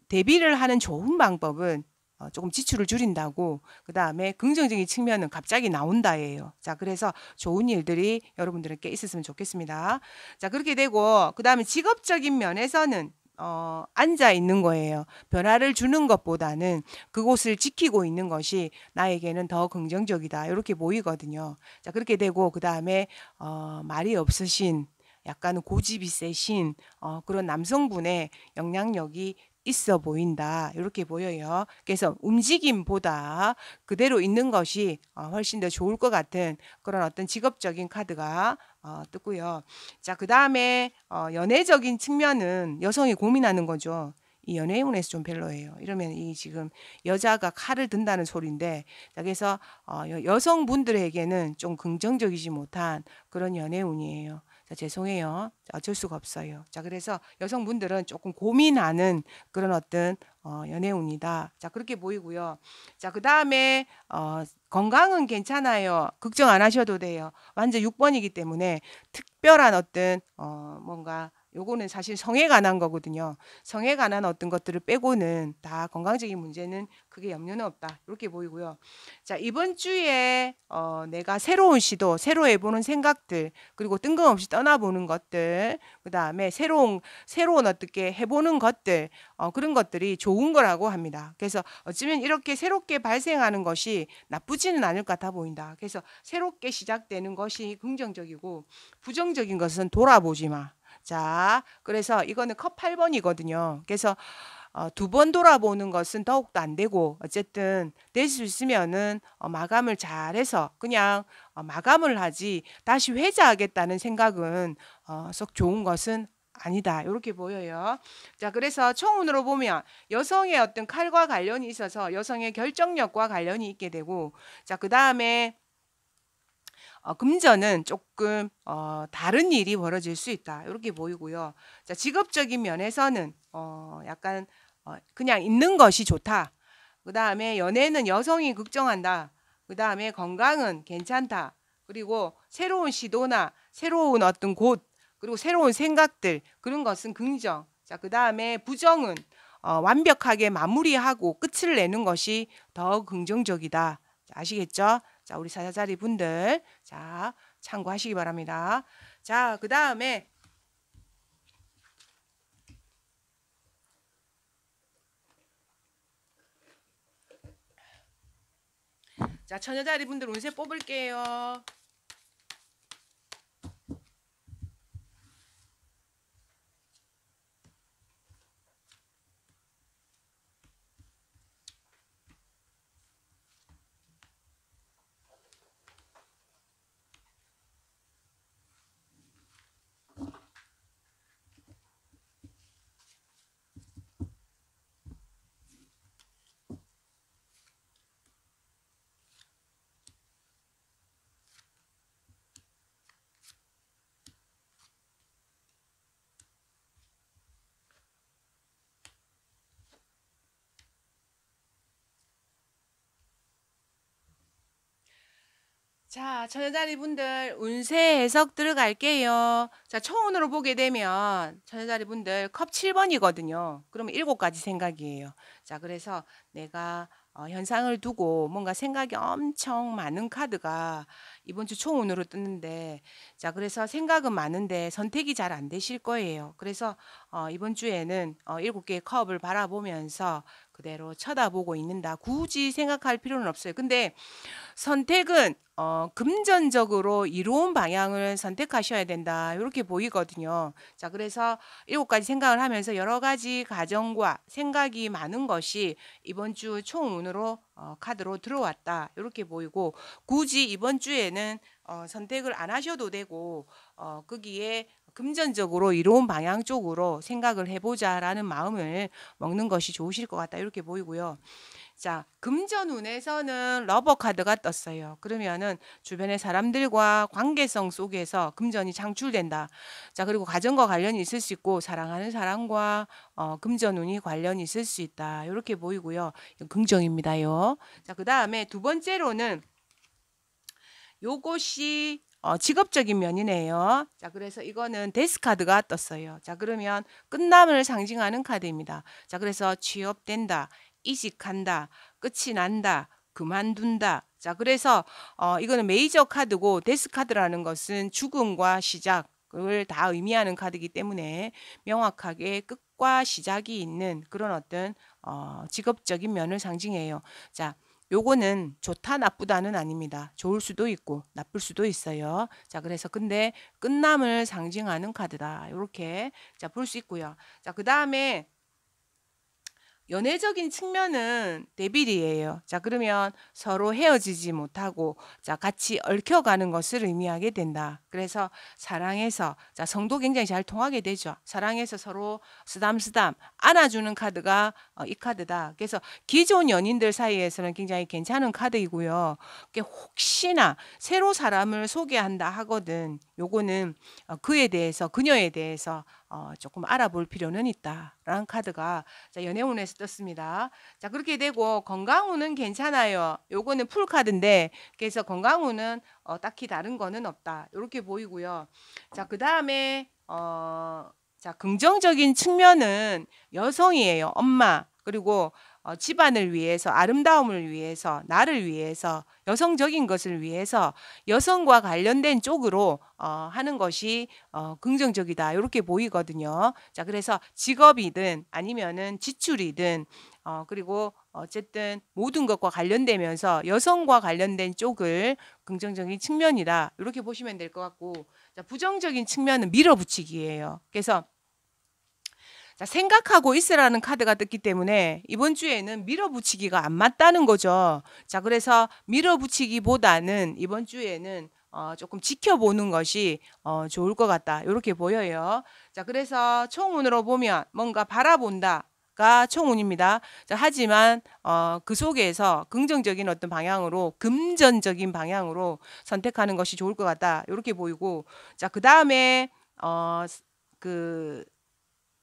대비를 하는 좋은 방법은 어, 조금 지출을 줄인다고 그 다음에 긍정적인 측면은 갑자기 나온다예요. 자, 그래서 좋은 일들이 여러분들에게 있었으면 좋겠습니다. 자, 그렇게 되고 그 다음에 직업적인 면에서는 어, 앉아 있는 거예요. 변화를 주는 것보다는 그곳을 지키고 있는 것이 나에게는 더 긍정적이다. 이렇게 보이거든요. 자, 그렇게 되고, 그 다음에, 어, 말이 없으신 약간 고집이 세신 어, 그런 남성분의 영향력이 있어 보인다 이렇게 보여요. 그래서 움직임보다 그대로 있는 것이 어, 훨씬 더 좋을 것 같은 그런 어떤 직업적인 카드가 어, 뜨고요. 자그 다음에 어, 연애적인 측면은 여성이 고민하는 거죠. 이 연애운에서 좀 별로예요. 이러면 이 지금 여자가 칼을 든다는 소리인데 그래서 어, 여성분들에게는 좀 긍정적이지 못한 그런 연애운이에요. 자, 죄송해요. 어쩔 수가 없어요. 자, 그래서 여성분들은 조금 고민하는 그런 어떤 어, 연애운이다. 자, 그렇게 보이고요. 자, 그 다음에 어, 건강은 괜찮아요. 걱정 안 하셔도 돼요. 완전 6번이기 때문에 특별한 어떤 어, 뭔가 요거는 사실 성에 관한 거거든요. 성에 관한 어떤 것들을 빼고는 다 건강적인 문제는 그게 염려는 없다. 이렇게 보이고요. 자, 이번 주에 어, 내가 새로운 시도, 새로 해보는 생각들, 그리고 뜬금없이 떠나보는 것들, 그 다음에 새로운, 새로운 어떻게 해보는 것들, 어, 그런 것들이 좋은 거라고 합니다. 그래서 어쩌면 이렇게 새롭게 발생하는 것이 나쁘지는 않을 것 같아 보인다. 그래서 새롭게 시작되는 것이 긍정적이고 부정적인 것은 돌아보지 마. 자, 그래서 이거는 컵 8번이거든요. 그래서 어, 두번 돌아보는 것은 더욱더 안 되고 어쨌든 될 수 있으면은 어, 마감을 잘해서 그냥 어, 마감을 하지 다시 회자하겠다는 생각은 어, 썩 좋은 것은 아니다 이렇게 보여요. 자 그래서 청운으로 보면 여성의 어떤 칼과 관련이 있어서 여성의 결정력과 관련이 있게 되고 자 그 다음에 어, 금전은 조금 어, 다른 일이 벌어질 수 있다 이렇게 보이고요. 자, 직업적인 면에서는 어, 약간 어, 그냥 있는 것이 좋다. 그 다음에 연애는 여성이 걱정한다. 그 다음에 건강은 괜찮다. 그리고 새로운 시도나 새로운 어떤 곳 그리고 새로운 생각들 그런 것은 긍정. 자, 그 다음에 부정은 어, 완벽하게 마무리하고 끝을 내는 것이 더 긍정적이다. 아시겠죠? 자, 우리 사자자리 분들 자, 참고하시기 바랍니다. 자, 그 다음에 자, 처녀자리 분들 운세 뽑을게요. 자, 천여자리 분들 운세 해석 들어갈게요. 자, 초운으로 보게 되면 천여자리 분들 컵 7번이거든요. 그러면 7가지 생각이에요. 자, 그래서 내가 어, 현상을 두고 뭔가 생각이 엄청 많은 카드가 이번 주 초운으로 뜨는데 자 그래서 생각은 많은데 선택이 잘 안 되실 거예요. 그래서 어, 이번 주에는 어, 7개의 컵을 바라보면서 그대로 쳐다보고 있는다. 굳이 생각할 필요는 없어요. 근데 선택은 어, 금전적으로 이로운 방향을 선택하셔야 된다. 이렇게 보이거든요. 자, 그래서 일곱 가지 생각을 하면서 여러 가지 가정과 생각이 많은 것이 이번 주 총운으로 어, 카드로 들어왔다. 이렇게 보이고 굳이 이번 주에는 어, 선택을 안 하셔도 되고 어, 거기에 금전적으로 이로운 방향 쪽으로 생각을 해보자라는 마음을 먹는 것이 좋으실 것 같다 이렇게 보이고요. 자, 금전운에서는 러버 카드가 떴어요. 그러면은 주변의 사람들과 관계성 속에서 금전이 창출된다. 자, 그리고 가정과 관련이 있을 수 있고 사랑하는 사람과 어, 금전운이 관련이 있을 수 있다. 이렇게 보이고요. 긍정입니다요. 자, 그다음에 두 번째로는 요것이 어, 직업적인 면이네요. 자, 그래서 이거는 데스 카드가 떴어요. 자, 그러면 끝남을 상징하는 카드입니다. 자, 그래서 취업된다, 이직한다, 끝이 난다, 그만둔다. 자, 그래서 어, 이거는 메이저 카드고 데스 카드라는 것은 죽음과 시작, 을다 의미하는 카드이기 때문에 명확하게 끝과 시작이 있는 그런 어떤 어, 직업적인 면을 상징해요. 자, 요거는 좋다 나쁘다는 아닙니다. 좋을 수도 있고 나쁠 수도 있어요. 자 그래서 근데 끝남을 상징하는 카드다. 이렇게 자 볼 수 있고요. 자 그 다음에 연애적인 측면은 데빌이에요. 자, 그러면 서로 헤어지지 못하고 자, 같이 얽혀가는 것을 의미하게 된다. 그래서 사랑해서 자, 성도 굉장히 잘 통하게 되죠. 사랑해서 서로 쓰담쓰담 안아주는 카드가 어, 이 카드다. 그래서 기존 연인들 사이에서는 굉장히 괜찮은 카드이고요. 혹시나 새로 사람을 소개한다 하거든. 요거는 어, 그에 대해서 그녀에 대해서 어, 조금 알아볼 필요는 있다라는 카드가 자, 연애운에서 떴습니다. 자 그렇게 되고 건강운은 괜찮아요. 요거는 풀 카드인데 그래서 건강운은 어, 딱히 다른 거는 없다. 이렇게 보이고요. 자 그 다음에 어, 자 긍정적인 측면은 여성이에요. 엄마 그리고 어, 집안을 위해서 아름다움을 위해서 나를 위해서 여성적인 것을 위해서 여성과 관련된 쪽으로 어, 하는 것이 어, 긍정적이다 이렇게 보이거든요. 자 그래서 직업이든 아니면은 지출이든 어, 그리고 어쨌든 모든 것과 관련되면서 여성과 관련된 쪽을 긍정적인 측면이다 이렇게 보시면 될 것 같고 자, 부정적인 측면은 밀어붙이기예요. 그래서 자, 생각하고 있으라는 카드가 떴기 때문에 이번 주에는 밀어붙이기가 안 맞다는 거죠. 자, 그래서 밀어붙이기보다는 이번 주에는 어, 조금 지켜보는 것이 어, 좋을 것 같다. 이렇게 보여요. 자, 그래서 총운으로 보면 뭔가 바라본다. 가 총운입니다. 자, 하지만 어, 그 속에서 긍정적인 어떤 방향으로 금전적인 방향으로 선택하는 것이 좋을 것 같다. 이렇게 보이고 자, 그다음에 어, 그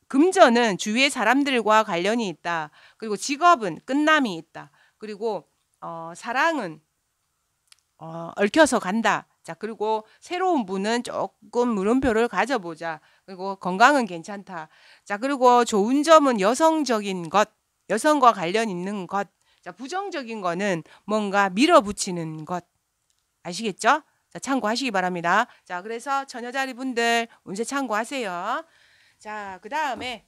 금전은 주위의 사람들과 관련이 있다. 그리고 직업은 끝남이 있다. 그리고 어, 사랑은 어, 얽혀서 간다. 자, 그리고 새로운 분은 조금 물음표를 가져보자. 그리고 건강은 괜찮다. 자, 그리고 좋은 점은 여성적인 것, 여성과 관련 있는 것. 자, 부정적인 거는 뭔가 밀어붙이는 것. 아시겠죠? 자, 참고하시기 바랍니다. 자, 그래서 처녀자리 분들 운세 참고하세요. 자, 그 다음에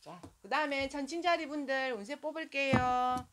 자, 그 다음에 전친자리 분들 운세 뽑을게요.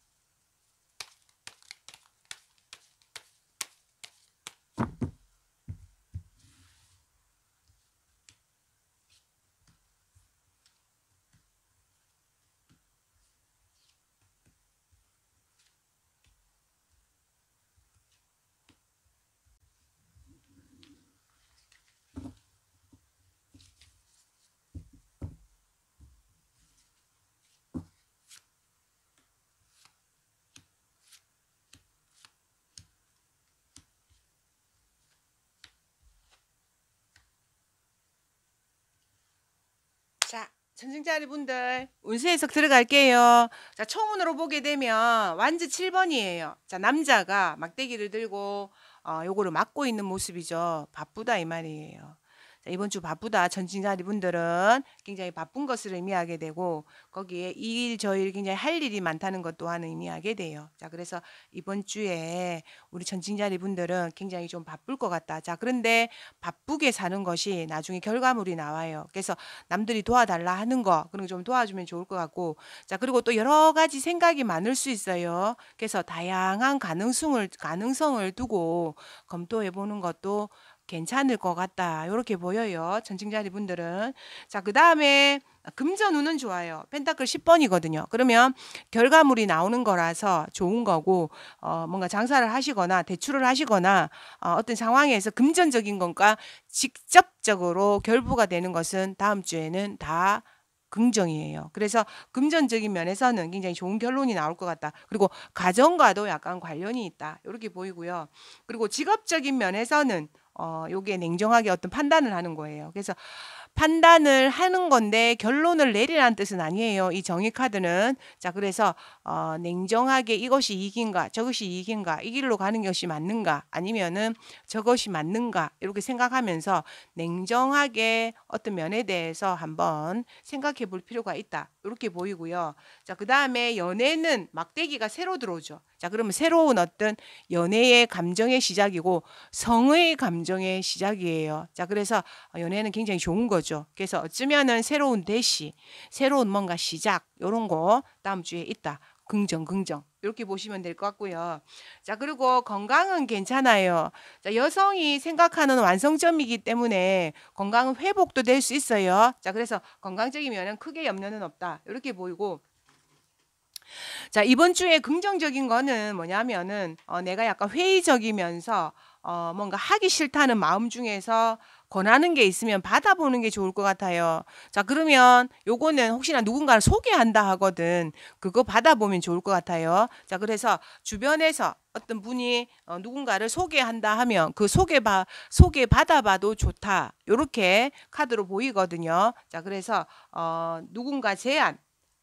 전승자리 분들 운세 해석 들어갈게요. 자 청운으로 보게 되면 완지 7번이에요. 자 남자가 막대기를 들고 어, 요거를 막고 있는 모습이죠. 바쁘다 이 말이에요. 자, 이번 주 바쁘다 전진자리분들은 굉장히 바쁜 것을 의미하게 되고 거기에 이일 저일 굉장히 할 일이 많다는 것 또한 의미하게 돼요. 자 그래서 이번 주에 우리 전진자리분들은 굉장히 좀 바쁠 것 같다. 자 그런데 바쁘게 사는 것이 나중에 결과물이 나와요. 그래서 남들이 도와달라 하는 거 그런 거 좀 도와주면 좋을 것 같고 자 그리고 또 여러 가지 생각이 많을 수 있어요. 그래서 다양한 가능성을 가능성을 두고 검토해 보는 것도 괜찮을 것 같다. 이렇게 보여요. 전칭자리 분들은. 자, 그 다음에 금전운은 좋아요. 펜타클 10번이거든요. 그러면 결과물이 나오는 거라서 좋은 거고 어, 뭔가 장사를 하시거나 대출을 하시거나 어, 어떤 상황에서 금전적인 건가 직접적으로 결부가 되는 것은 다음 주에는 다 긍정이에요. 그래서 금전적인 면에서는 굉장히 좋은 결론이 나올 것 같다. 그리고 가정과도 약간 관련이 있다. 이렇게 보이고요. 그리고 직업적인 면에서는 어, 요게 냉정하게 어떤 판단을 하는 거예요. 그래서 판단을 하는 건데 결론을 내리라는 뜻은 아니에요. 이 정의 카드는 자 그래서 어, 냉정하게 이것이 이긴가 저것이 이긴가 이 길로 가는 것이 맞는가 아니면은 저것이 맞는가 이렇게 생각하면서 냉정하게 어떤 면에 대해서 한번 생각해 볼 필요가 있다. 이렇게 보이고요. 자, 그 다음에 연애는 막대기가 새로 들어오죠. 자, 그러면 새로운 어떤 연애의 감정의 시작이고 성의 감정의 시작이에요. 자, 그래서 연애는 굉장히 좋은 거죠. 그래서 어쩌면은 새로운 대시, 새로운 뭔가 시작, 요런 거 다음 주에 있다. 긍정, 긍정. 이렇게 보시면 될 것 같고요. 자, 그리고 건강은 괜찮아요. 자, 여성이 생각하는 완성점이기 때문에 건강 회복도 될 수 있어요. 자, 그래서 건강적인 면 크게 염려는 없다. 이렇게 보이고 자, 이번 주에 긍정적인 거는 뭐냐면은 어, 내가 약간 회의적이면서 어, 뭔가 하기 싫다는 마음 중에서 권하는 게 있으면 받아보는 게 좋을 것 같아요. 자, 그러면 요거는 혹시나 누군가를 소개한다 하거든. 그거 받아보면 좋을 것 같아요. 자, 그래서 주변에서 어떤 분이 어, 누군가를 소개한다 하면 그 소개 바, 소개 받아봐도 좋다. 요렇게 카드로 보이거든요. 자, 그래서 어, 누군가 제안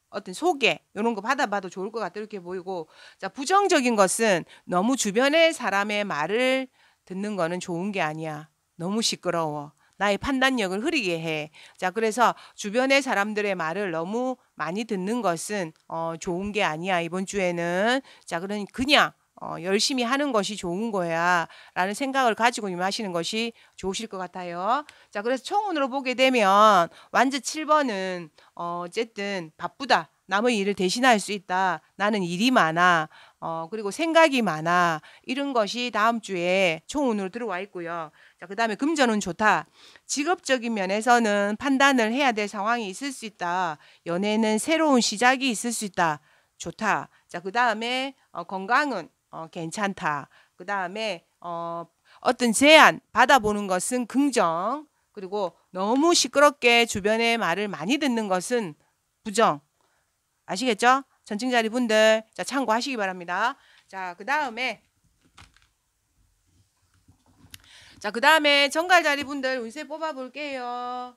어떤 소개 이런 거 받아봐도 좋을 것 같다 이렇게 보이고 자 부정적인 것은 너무 주변의 사람의 말을 듣는 거는 좋은 게 아니야 너무 시끄러워. 나의 판단력을 흐리게 해. 자, 그래서 주변의 사람들의 말을 너무 많이 듣는 것은 어, 좋은 게 아니야. 이번 주에는 자, 그러니 그냥 어, 열심히 하는 것이 좋은 거야. 라는 생각을 가지고 임하시는 것이 좋으실 것 같아요. 자, 그래서 청운으로 보게 되면 완주 7번은 어, 어쨌든 바쁘다. 남의 일을 대신할 수 있다. 나는 일이 많아. 어, 그리고 생각이 많아. 이런 것이 다음 주에 총운으로 들어와 있고요. 자, 그 다음에 금전은 좋다. 직업적인 면에서는 판단을 해야 될 상황이 있을 수 있다. 연애는 새로운 시작이 있을 수 있다. 좋다. 자, 그 다음에 어, 건강은 어, 괜찮다. 그 다음에 어, 어떤 제안 받아보는 것은 긍정. 그리고 너무 시끄럽게 주변의 말을 많이 듣는 것은 부정. 아시겠죠? 전증자리 분들 자 참고하시기 바랍니다. 자그 다음에 자그 다음에 정갈자리 분들 운세 뽑아볼게요.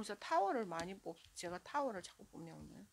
그래서 타월을 많이 뽑 제가 타월을 자꾸 뽑네 오늘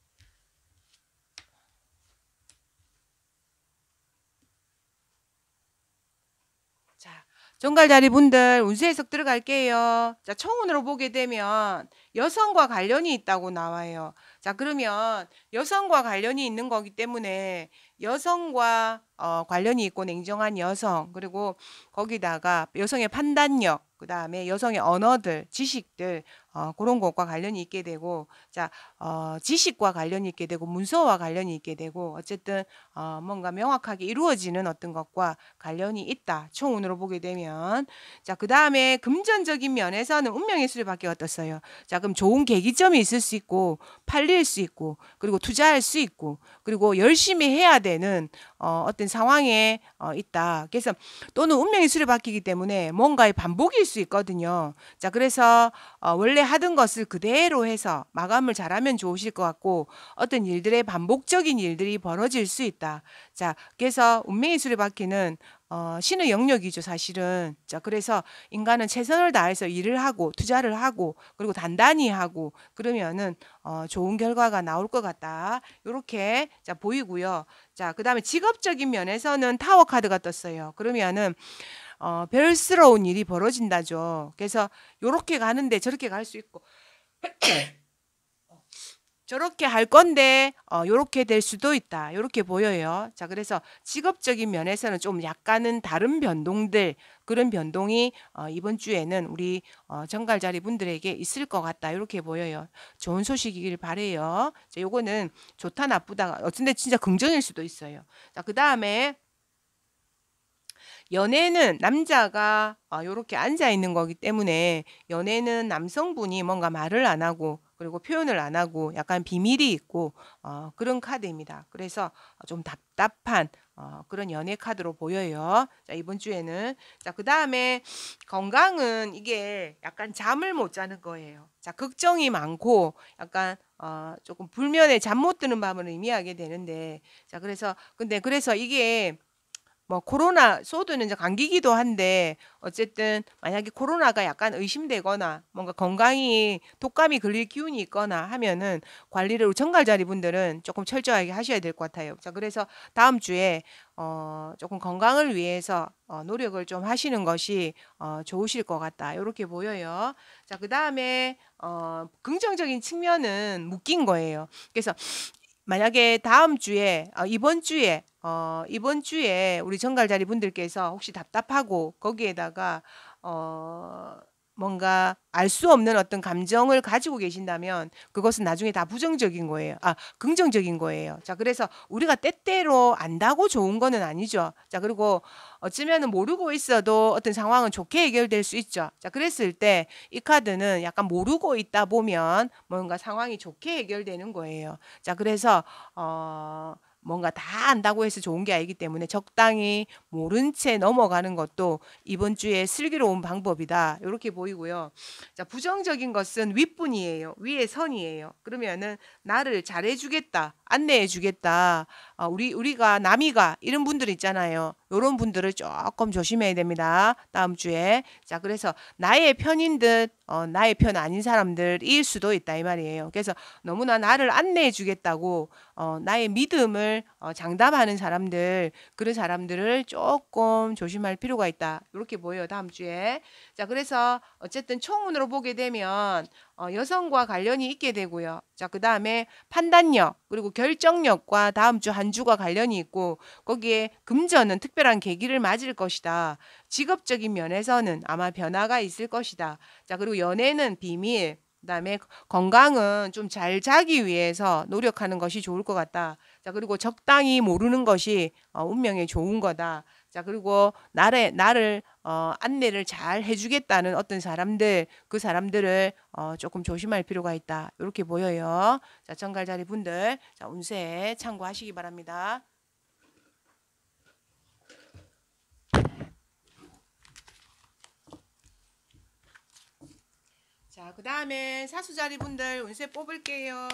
정갈자리 분들 운세 해석 들어갈게요 자 청운으로 보게 되면 여성과 관련이 있다고 나와요 자 그러면 여성과 관련이 있는 거기 때문에 여성과 어, 관련이 있고 냉정한 여성 그리고 거기다가 여성의 판단력 그 다음에 여성의 언어들, 지식들, 어, 그런 것과 관련이 있게 되고, 자, 어, 지식과 관련이 있게 되고, 문서와 관련이 있게 되고, 어쨌든, 어, 뭔가 명확하게 이루어지는 어떤 것과 관련이 있다. 총운으로 보게 되면. 자, 그 다음에 금전적인 면에서는 운명의 수를 받기 어떻어요? 자, 그럼 좋은 계기점이 있을 수 있고, 팔릴 수 있고, 그리고 투자할 수 있고, 그리고 열심히 해야 되는, 어, 어떤 상황에, 어, 있다. 그래서 또는 운명의 수를 받기 때문에 뭔가의 반복일 수 있거든요. 자, 그래서, 어, 원래 하던 것을 그대로 해서 마감을 잘하면 좋으실 것 같고 어떤 일들의 반복적인 일들이 벌어질 수 있다. 자, 그래서 운명의 수레바퀴는 어, 신의 영역이죠, 사실은. 자, 그래서 인간은 최선을 다해서 일을 하고 투자를 하고 그리고 단단히 하고 그러면은 어, 좋은 결과가 나올 것 같다. 이렇게 자, 보이고요. 자, 그다음에 직업적인 면에서는 타워 카드가 떴어요. 그러면은 어, 별스러운 일이 벌어진다죠. 그래서 이렇게 가는데 저렇게 갈 수 있고 *clears throat* 저렇게 할 건데 이렇게될 어, 수도 있다. 이렇게 보여요. 자, 그래서 직업적인 면에서는 좀 약간은 다른 변동들 그런 변동이 어, 이번 주에는 우리 어, 정갈자리 분들에게 있을 것 같다. 이렇게 보여요. 좋은 소식이길 바래요. 자, 요거는 좋다 나쁘다. 어쩐데 진짜 긍정일 수도 있어요. 자, 그 다음에 연애는 남자가 아, 요렇게 앉아 있는 거기 때문에 연애는 남성분이 뭔가 말을 안 하고 그리고 표현을 안 하고 약간 비밀이 있고 어, 그런 카드입니다. 그래서 좀 답답한 어, 그런 연애 카드로 보여요. 자, 이번 주에는. 자, 그 다음에 건강은 이게 약간 잠을 못 자는 거예요. 자, 걱정이 많고 약간 어, 조금 불면에 잠 못 드는 밤을 의미하게 되는데 자, 그래서 근데 그래서 이게 뭐 코로나 소드는 이제 감기기도 한데 어쨌든 만약에 코로나가 약간 의심되거나 뭔가 건강이 독감이 걸릴 기운이 있거나 하면은 관리를 우리 청갈자리 분들은 조금 철저하게 하셔야 될 것 같아요. 자 그래서 다음 주에 어 조금 건강을 위해서 어 노력을 좀 하시는 것이 어 좋으실 것 같다. 이렇게 보여요. 자그 다음에 어 긍정적인 측면은 묶인 거예요. 그래서 만약에 다음 주에 어, 이번 주에 어, 이번 주에 우리 정갈자리 분들께서 혹시 답답하고 거기에다가 어, 뭔가 알 수 없는 어떤 감정을 가지고 계신다면 그것은 나중에 다 부정적인 거예요. 아, 긍정적인 거예요. 자, 그래서 우리가 때때로 안다고 좋은 거는 아니죠. 자, 그리고 어쩌면 모르고 있어도 어떤 상황은 좋게 해결될 수 있죠. 자, 그랬을 때 이 카드는 약간 모르고 있다 보면 뭔가 상황이 좋게 해결되는 거예요. 자, 그래서 어 뭔가 다 안다고 해서 좋은 게 아니기 때문에 적당히 모른 채 넘어가는 것도 이번 주에 슬기로운 방법이다. 이렇게 보이고요. 자, 부정적인 것은 윗분이에요. 위에 선이에요. 그러면은 나를 잘해주겠다. 안내해 주겠다. 아, 우리 우리가 남이가 이런 분들 있잖아요. 요런 분들을 조금 조심해야 됩니다. 다음 주에. 자, 그래서 나의 편인 듯 어, 나의 편 아닌 사람들일 수도 있다 이 말이에요. 그래서 너무나 나를 안내해 주겠다고 어, 나의 믿음을 어, 장담하는 사람들 그런 사람들을 조금 조심할 필요가 있다. 이렇게 보여요. 다음 주에. 자, 그래서 어쨌든 총문으로 보게 되면 어, 여성과 관련이 있게 되고요. 자, 그 다음에 판단력, 그리고 결정력과 다음 주 한 주가 관련이 있고, 거기에 금전은 특별한 계기를 맞을 것이다. 직업적인 면에서는 아마 변화가 있을 것이다. 자, 그리고 연애는 비밀, 그 다음에 건강은 좀 잘 자기 위해서 노력하는 것이 좋을 것 같다. 자, 그리고 적당히 모르는 것이 어, 운명에 좋은 거다. 자, 그리고 나를, 나를, 어, 안내를 잘 해주겠다는 어떤 사람들, 그 사람들을, 어, 조금 조심할 필요가 있다. 이렇게 보여요. 자, 정갈자리 분들, 자, 운세 참고하시기 바랍니다. 자, 그 다음에 사수자리 분들 운세 뽑을게요.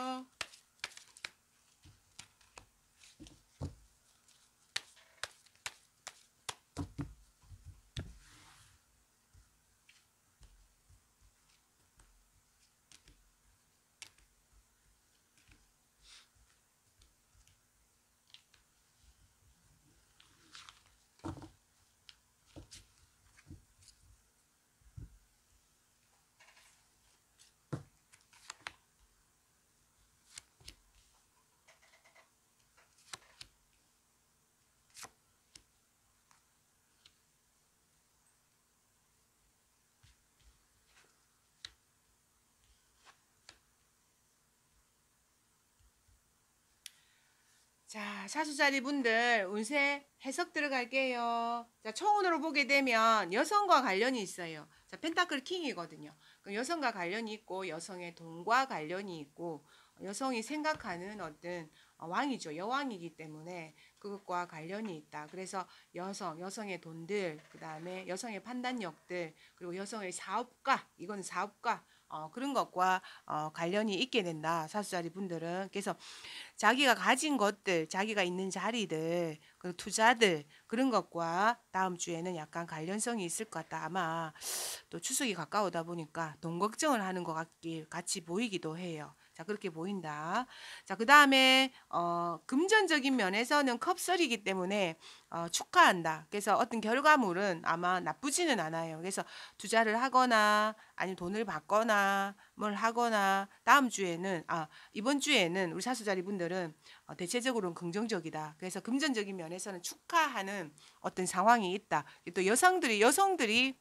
자, 사수자리 분들 운세 해석 들어갈게요. 자, 청운으로 보게 되면 여성과 관련이 있어요. 자, 펜타클 킹이거든요. 그럼 여성과 관련이 있고 여성의 돈과 관련이 있고 여성이 생각하는 어떤 왕이죠. 여왕이기 때문에 그것과 관련이 있다. 그래서 여성, 여성의 돈들, 그다음에 여성의 판단력들, 그리고 여성의 사업가, 이건 사업가 어, 그런 것과 어, 관련이 있게 된다. 사수자리 분들은 그래서 자기가 가진 것들, 자기가 있는 자리들, 그리고 투자들 그런 것과 다음 주에는 약간 관련성이 있을 것 같다. 아마 또 추석이 가까우다 보니까 돈 걱정을 하는 것 같기 같이 보이기도 해요. 자, 그렇게 보인다. 자, 그 다음에, 어, 금전적인 면에서는 컵설이기 때문에, 어, 축하한다. 그래서 어떤 결과물은 아마 나쁘지는 않아요. 그래서 투자를 하거나, 아니면 돈을 받거나, 뭘 하거나, 다음 주에는, 아, 이번 주에는 우리 사수자리 분들은 어, 대체적으로는 긍정적이다. 그래서 금전적인 면에서는 축하하는 어떤 상황이 있다. 또 여성들이, 여성들이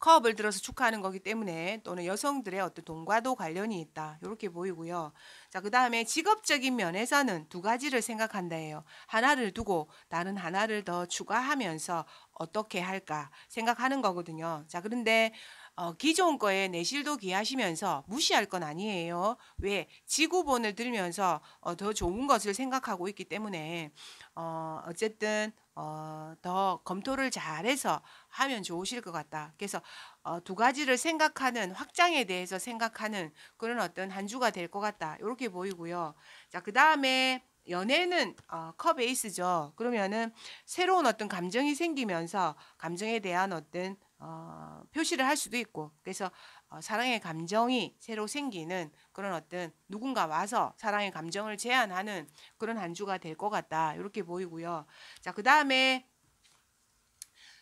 컵을 들어서 축하하는 거기 때문에 또는 여성들의 어떤 돈과도 관련이 있다. 이렇게 보이고요. 자, 그 다음에 직업적인 면에서는 두 가지를 생각한다예요. 하나를 두고 나는 하나를 더 추가하면서 어떻게 할까 생각하는 거거든요. 자, 그런데 어, 기존 거에 내실도 기하시면서 무시할 건 아니에요. 왜? 지구본을 들면서 어, 더 좋은 것을 생각하고 있기 때문에 어, 어쨌든 어, 더 검토를 잘해서 하면 좋으실 것 같다. 그래서 어, 두 가지를 생각하는 확장에 대해서 생각하는 그런 어떤 한 주가 될 것 같다. 이렇게 보이고요. 자, 그 다음에 연애는 어, 컵 에이스죠. 그러면은 새로운 어떤 감정이 생기면서 감정에 대한 어떤 어, 표시를 할 수도 있고 그래서 어, 사랑의 감정이 새로 생기는 그런 어떤 누군가 와서 사랑의 감정을 제안하는 그런 한 주가 될 것 같다 이렇게 보이고요. 자그 다음에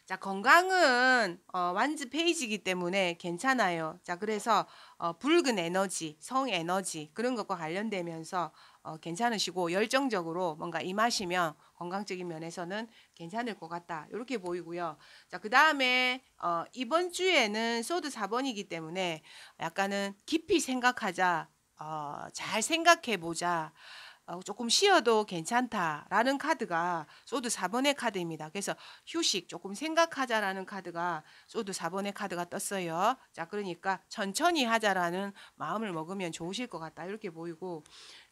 자 건강은 어, 완즈 페이지이기 때문에 괜찮아요. 자 그래서 어, 붉은 에너지, 성 에너지 그런 것과 관련되면서 어, 괜찮으시고 열정적으로 뭔가 임하시면 건강적인 면에서는 괜찮을 것 같다. 이렇게 보이고요. 자, 그 다음에 어, 이번 주에는 소드 4번이기 때문에 약간은 깊이 생각하자, 어, 잘 생각해 보자. 어, 조금 쉬어도 괜찮다라는 카드가 소드 4번의 카드입니다. 그래서 휴식, 조금 생각하자라는 카드가 소드 4번의 카드가 떴어요. 자, 그러니까 천천히 하자라는 마음을 먹으면 좋으실 것 같다. 이렇게 보이고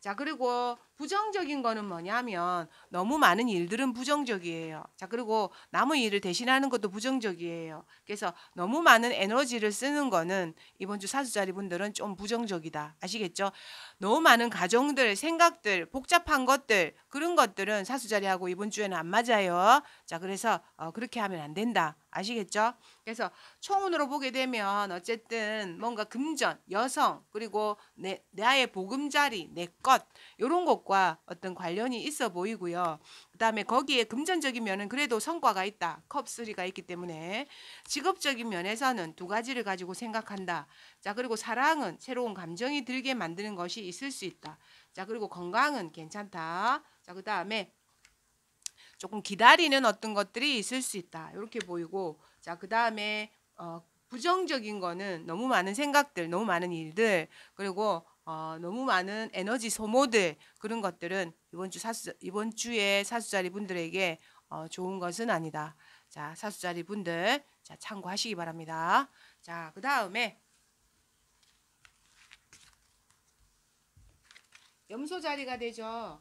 자 그리고 부정적인 거는 뭐냐면 너무 많은 일들은 부정적이에요. 자, 그리고 남의 일을 대신하는 것도 부정적이에요. 그래서 너무 많은 에너지를 쓰는 거는 이번 주 사수자리 분들은 좀 부정적이다. 아시겠죠? 너무 많은 가정들, 생각들, 복잡한 것들, 그런 것들은 사수자리하고 이번 주에는 안 맞아요. 자, 그래서 어, 그렇게 하면 안 된다. 아시겠죠? 그래서 총운으로 보게 되면 어쨌든 뭔가 금전, 여성, 그리고 내, 아의 보금자리, 내 것, 이런 것 것과 어떤 관련이 있어 보이고요. 그다음에 거기에 금전적인 면은 그래도 성과가 있다. 컵3가 있기 때문에 직업적인 면에서는 두 가지를 가지고 생각한다. 자, 그리고 사랑은 새로운 감정이 들게 만드는 것이 있을 수 있다. 자, 그리고 건강은 괜찮다. 자, 그다음에 조금 기다리는 어떤 것들이 있을 수 있다. 이렇게 보이고 자, 그다음에 어 부정적인 거는 너무 많은 생각들, 너무 많은 일들, 그리고 어, 너무 많은 에너지 소모들 그런 것들은 이번 주 사수 이번 주에 사수자리 분들에게 어, 좋은 것은 아니다. 자 사수자리 분들 자 참고하시기 바랍니다. 자 그 다음에 염소 자리가 되죠.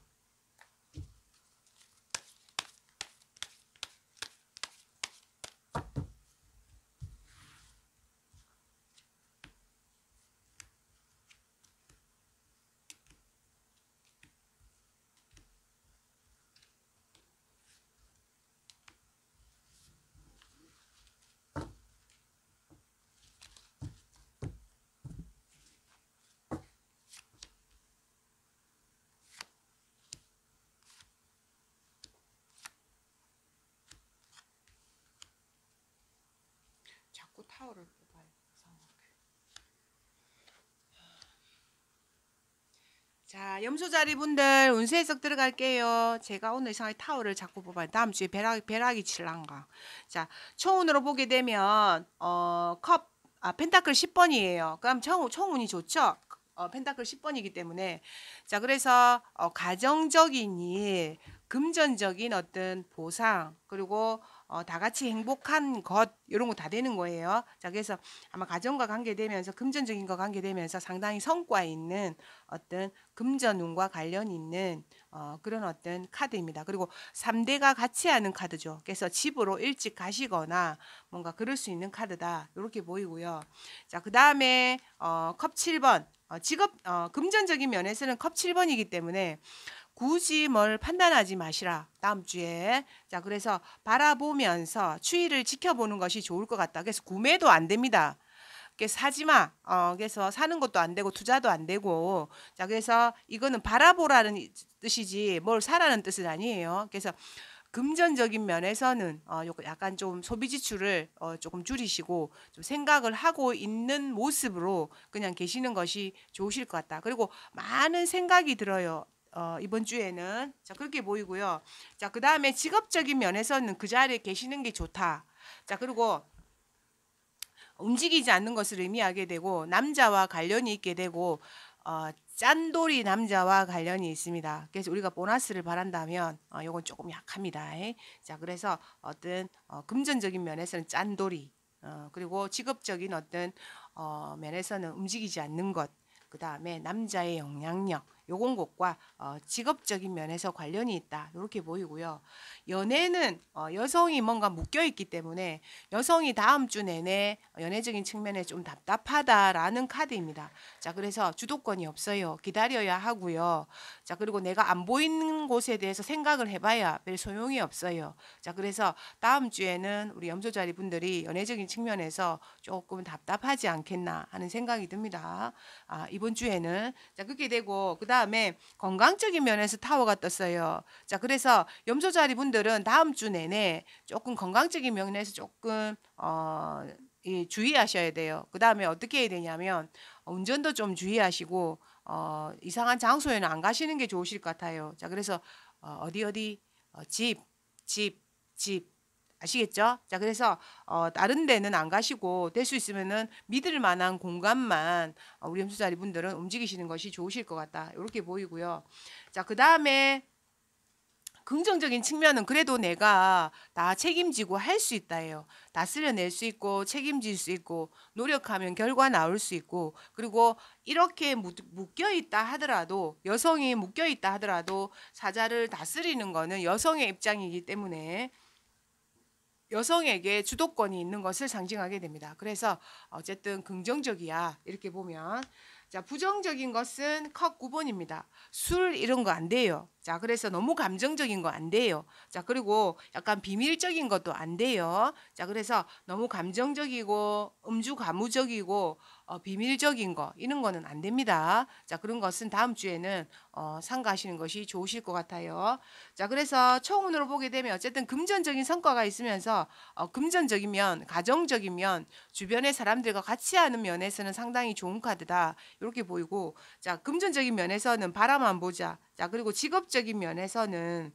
염소자리 분들 운세 해석 들어갈게요. 제가 오늘 상하 타워를 자꾸 뽑아요. 다음 주에 벼락이, 벼락이 칠란가. 자, 초운으로 보게 되면 어, 컵, 아, 펜타클 10번이에요. 그럼 청, 청운이 좋죠? 어, 펜타클 10번이기 때문에 자, 그래서 어, 가정적인 일, 금전적인 어떤 보상 그리고 어, 다 같이 행복한 것 이런 거 다 되는 거예요. 자 그래서 아마 가정과 관계되면서 금전적인 거 관계되면서 상당히 성과 있는 어떤 금전운과 관련 있는 어, 그런 어떤 카드입니다. 그리고 3대가 같이 하는 카드죠. 그래서 집으로 일찍 가시거나 뭔가 그럴 수 있는 카드다. 이렇게 보이고요. 자, 그 다음에 어, 컵 7번. 어, 직업, 어, 금전적인 면에서는 컵 7번이기 때문에 굳이 뭘 판단하지 마시라. 다음 주에. 자, 그래서 바라보면서 추이를 지켜보는 것이 좋을 것 같다. 그래서 구매도 안 됩니다. 그래서 사지 마. 어, 그래서 사는 것도 안 되고 투자도 안 되고. 자, 그래서 이거는 바라보라는 뜻이지 뭘 사라는 뜻은 아니에요. 그래서 금전적인 면에서는 어, 약간 좀 소비 지출을 어, 조금 줄이시고 좀 생각을 하고 있는 모습으로 그냥 계시는 것이 좋으실 것 같다. 그리고 많은 생각이 들어요. 어, 이번 주에는 자 그렇게 보이고요. 자그 다음에 직업적인 면에서는 그 자리에 계시는 게 좋다. 자 그리고 움직이지 않는 것을 의미하게 되고 남자와 관련이 있게 되고 어, 짠돌이 남자와 관련이 있습니다. 그래서 우리가 보너스를 바란다면 어, 이건 조금 약합니다. 에? 자 그래서 어떤 어, 금전적인 면에서는 짠돌이 어, 그리고 직업적인 어떤 어, 면에서는 움직이지 않는 것, 그 다음에 남자의 영향력 요건 것과 어, 직업적인 면에서 관련이 있다 이렇게 보이고요. 연애는 어, 여성이 뭔가 묶여 있기 때문에 여성이 다음 주 내내 연애적인 측면에 좀 답답하다라는 카드입니다. 자 그래서 주도권이 없어요. 기다려야 하고요. 자 그리고 내가 안 보이는 곳에 대해서 생각을 해봐야 별 소용이 없어요. 자 그래서 다음 주에는 우리 염소자리 분들이 연애적인 측면에서 조금 답답하지 않겠나 하는 생각이 듭니다. 아 이번 주에는 자 그렇게 되고 그다음 그다음에 건강적인 면에서 타워가 떴어요. 자, 그래서 염소자리 분들은 다음 주 내내 조금 건강적인 면에서 조금 어, 예, 주의하셔야 돼요. 그다음에 어떻게 해야 되냐면 운전도 좀 주의하시고 어, 이상한 장소에는 안 가시는 게 좋으실 것 같아요. 자, 그래서 어, 어디 어디 어, 집, 집, 집 아시겠죠? 자, 그래서 어, 다른 데는 안 가시고 될 수 있으면은 믿을 만한 공간만 어, 우리 염수자리 분들은 움직이시는 것이 좋으실 것 같다. 이렇게 보이고요. 자, 그 다음에 긍정적인 측면은 그래도 내가 다 책임지고 할 수 있다예요. 다 쓸려낼 수 있고 책임질 수 있고 노력하면 결과 나올 수 있고 그리고 이렇게 묶여 있다 하더라도 여성이 묶여 있다 하더라도 사자를 다스리는 거는 여성의 입장이기 때문에 여성에게 주도권이 있는 것을 상징하게 됩니다. 그래서 어쨌든 긍정적이야 이렇게 보면 자 부정적인 것은 컷 9번입니다. 술 이런 거 안 돼요. 자 그래서 너무 감정적인 거 안 돼요. 자 그리고 약간 비밀적인 것도 안 돼요. 자 그래서 너무 감정적이고 음주 가무적이고 어, 비밀적인 거 이런 거는 안 됩니다. 자 그런 것은 다음 주에는 어, 상가하시는 것이 좋으실 것 같아요. 자 그래서 청운으로 보게 되면 어쨌든 금전적인 성과가 있으면서 어, 금전적이면 가정적이면 주변의 사람들과 같이 하는 면에서는 상당히 좋은 카드다 이렇게 보이고 자 금전적인 면에서는 바람 안 보자 자 그리고 직업적인 면에서는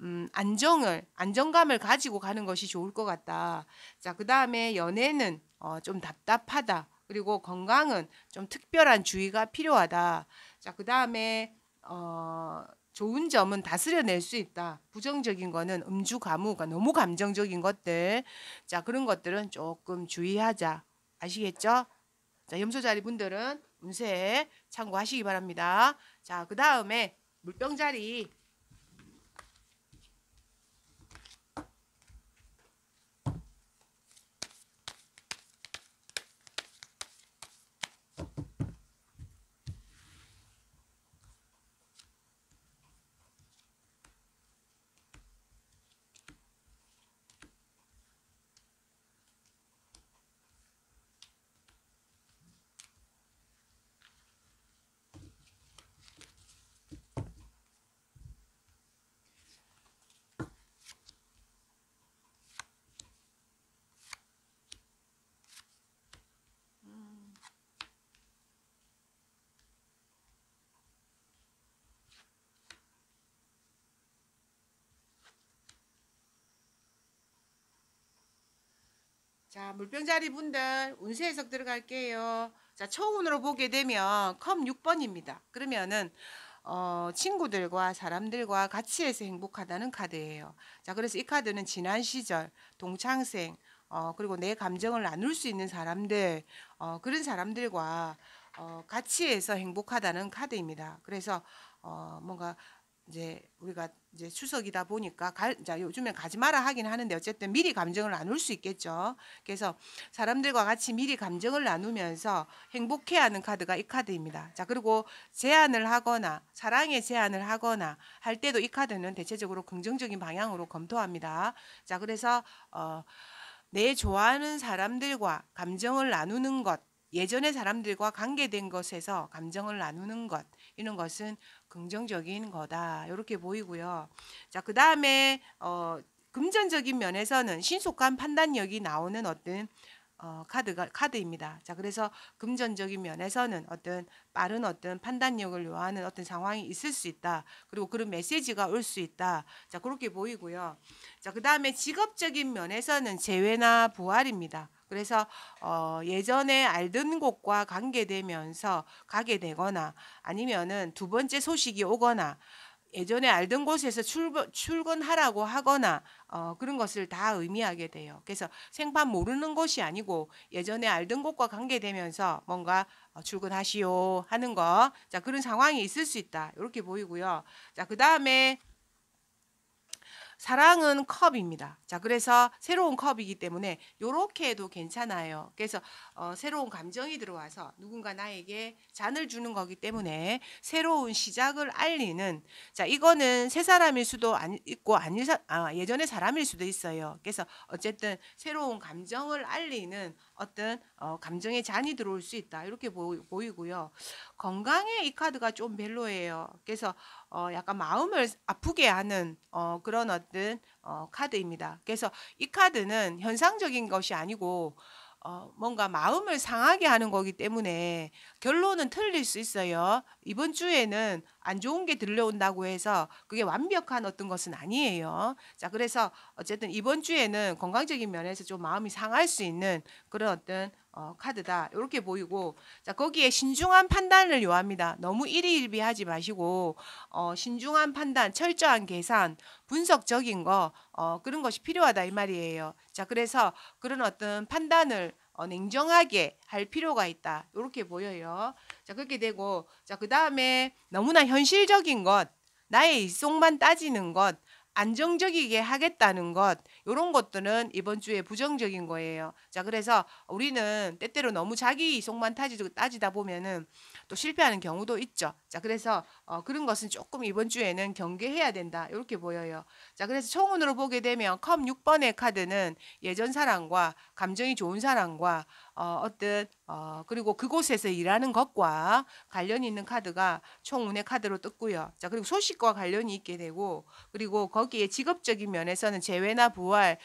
음, 안정을 안정감을 가지고 가는 것이 좋을 것 같다. 자그 다음에 연애는 어, 좀 답답하다. 그리고 건강은 좀 특별한 주의가 필요하다. 자, 그 다음에 어, 좋은 점은 다스려낼 수 있다. 부정적인 거는 음주 가무, 가 그러니까 너무 감정적인 것들. 자, 그런 것들은 조금 주의하자. 아시겠죠? 자, 염소자리 분들은 운세 참고하시기 바랍니다. 자, 그 다음에 물병자리. 자, 물병자리 분들 운세 해석 들어갈게요. 자, 초운으로 보게 되면 컵 6번입니다. 그러면은 어, 친구들과 사람들과 같이 해서 행복하다는 카드예요. 자, 그래서 이 카드는 지난 시절 동창생 어, 그리고 내 감정을 나눌 수 있는 사람들 어, 그런 사람들과 어, 같이 해서 행복하다는 카드입니다. 그래서 어, 뭔가 이제 우리가 이제 추석이다 보니까 가, 자 요즘에 가지 마라 하긴 하는데 어쨌든 미리 감정을 나눌 수 있겠죠. 그래서 사람들과 같이 미리 감정을 나누면서 행복해하는 카드가 이 카드입니다. 자 그리고 제안을 하거나 사랑의 제안을 하거나 할 때도 이 카드는 대체적으로 긍정적인 방향으로 검토합니다. 자 그래서 어, 내 좋아하는 사람들과 감정을 나누는 것 예전의 사람들과 관계된 것에서 감정을 나누는 것 이런 것은 긍정적인 거다 이렇게 보이고요. 자그 다음에 어, 금전적인 면에서는 신속한 판단력이 나오는 어떤 어, 카드가 카드입니다. 자 그래서 금전적인 면에서는 어떤 빠른 어떤 판단력을 요하는 어떤 상황이 있을 수 있다. 그리고 그런 메시지가 올 수 있다. 자 그렇게 보이고요. 자그 다음에 직업적인 면에서는 재회나 부활입니다. 그래서 어, 예전에 알던 곳과 관계되면서 가게 되거나 아니면은 두 번째 소식이 오거나 예전에 알던 곳에서 출근, 하라고 하거나 어, 그런 것을 다 의미하게 돼요. 그래서 생판 모르는 곳이 아니고 예전에 알던 곳과 관계되면서 뭔가 어, 출근하시오 하는 거. 자, 그런 상황이 있을 수 있다. 이렇게 보이고요. 자, 그 다음에 사랑은 컵입니다. 자, 그래서 새로운 컵이기 때문에 요렇게 해도 괜찮아요. 그래서 어, 새로운 감정이 들어와서 누군가 나에게 잔을 주는 거기 때문에 새로운 시작을 알리는 자, 이거는 새 사람일 수도 아니, 있고 아니 아, 예전의 사람일 수도 있어요. 그래서 어쨌든 새로운 감정을 알리는 어떤 어, 감정의 잔이 들어올 수 있다 이렇게 보이고요. 건강에 이 카드가 좀 멜로예요. 그래서 어, 약간 마음을 아프게 하는 어, 그런 어떤 어, 카드입니다. 그래서 이 카드는 현상적인 것이 아니고 어, 뭔가 마음을 상하게 하는 거기 때문에 결론은 틀릴 수 있어요. 이번 주에는 안 좋은 게 들려온다고 해서 그게 완벽한 어떤 것은 아니에요. 자, 그래서 어쨌든 이번 주에는 건강적인 면에서 좀 마음이 상할 수 있는 그런 어떤 어, 카드다 이렇게 보이고 자 거기에 신중한 판단을 요합니다. 너무 일희일비하지 마시고 어, 신중한 판단, 철저한 계산, 분석적인 거 어, 그런 것이 필요하다 이 말이에요. 자 그래서 그런 어떤 판단을 어, 냉정하게 할 필요가 있다 이렇게 보여요. 자 그렇게 되고 자그 다음에 너무나 현실적인 것 나의 일속만 따지는 것 안정적이게 하겠다는 것 이런 것들은 이번 주에 부정적인 거예요. 자 그래서 우리는 때때로 너무 자기 속만 타지고 따지다 보면은 또 실패하는 경우도 있죠. 자 그래서 어, 그런 것은 조금 이번 주에는 경계해야 된다 이렇게 보여요. 자 그래서 청운으로 보게 되면 컵 6번의 카드는 예전 사랑과 감정이 좋은 사랑과 어, 어떤 어, 그리고 그곳에서 일하는 것과 관련이 있는 카드가 총운의 카드로 뜯고요자 그리고 소식과 관련이 있게 되고 그리고 거기에 직업적인 면에서는 재회나 부활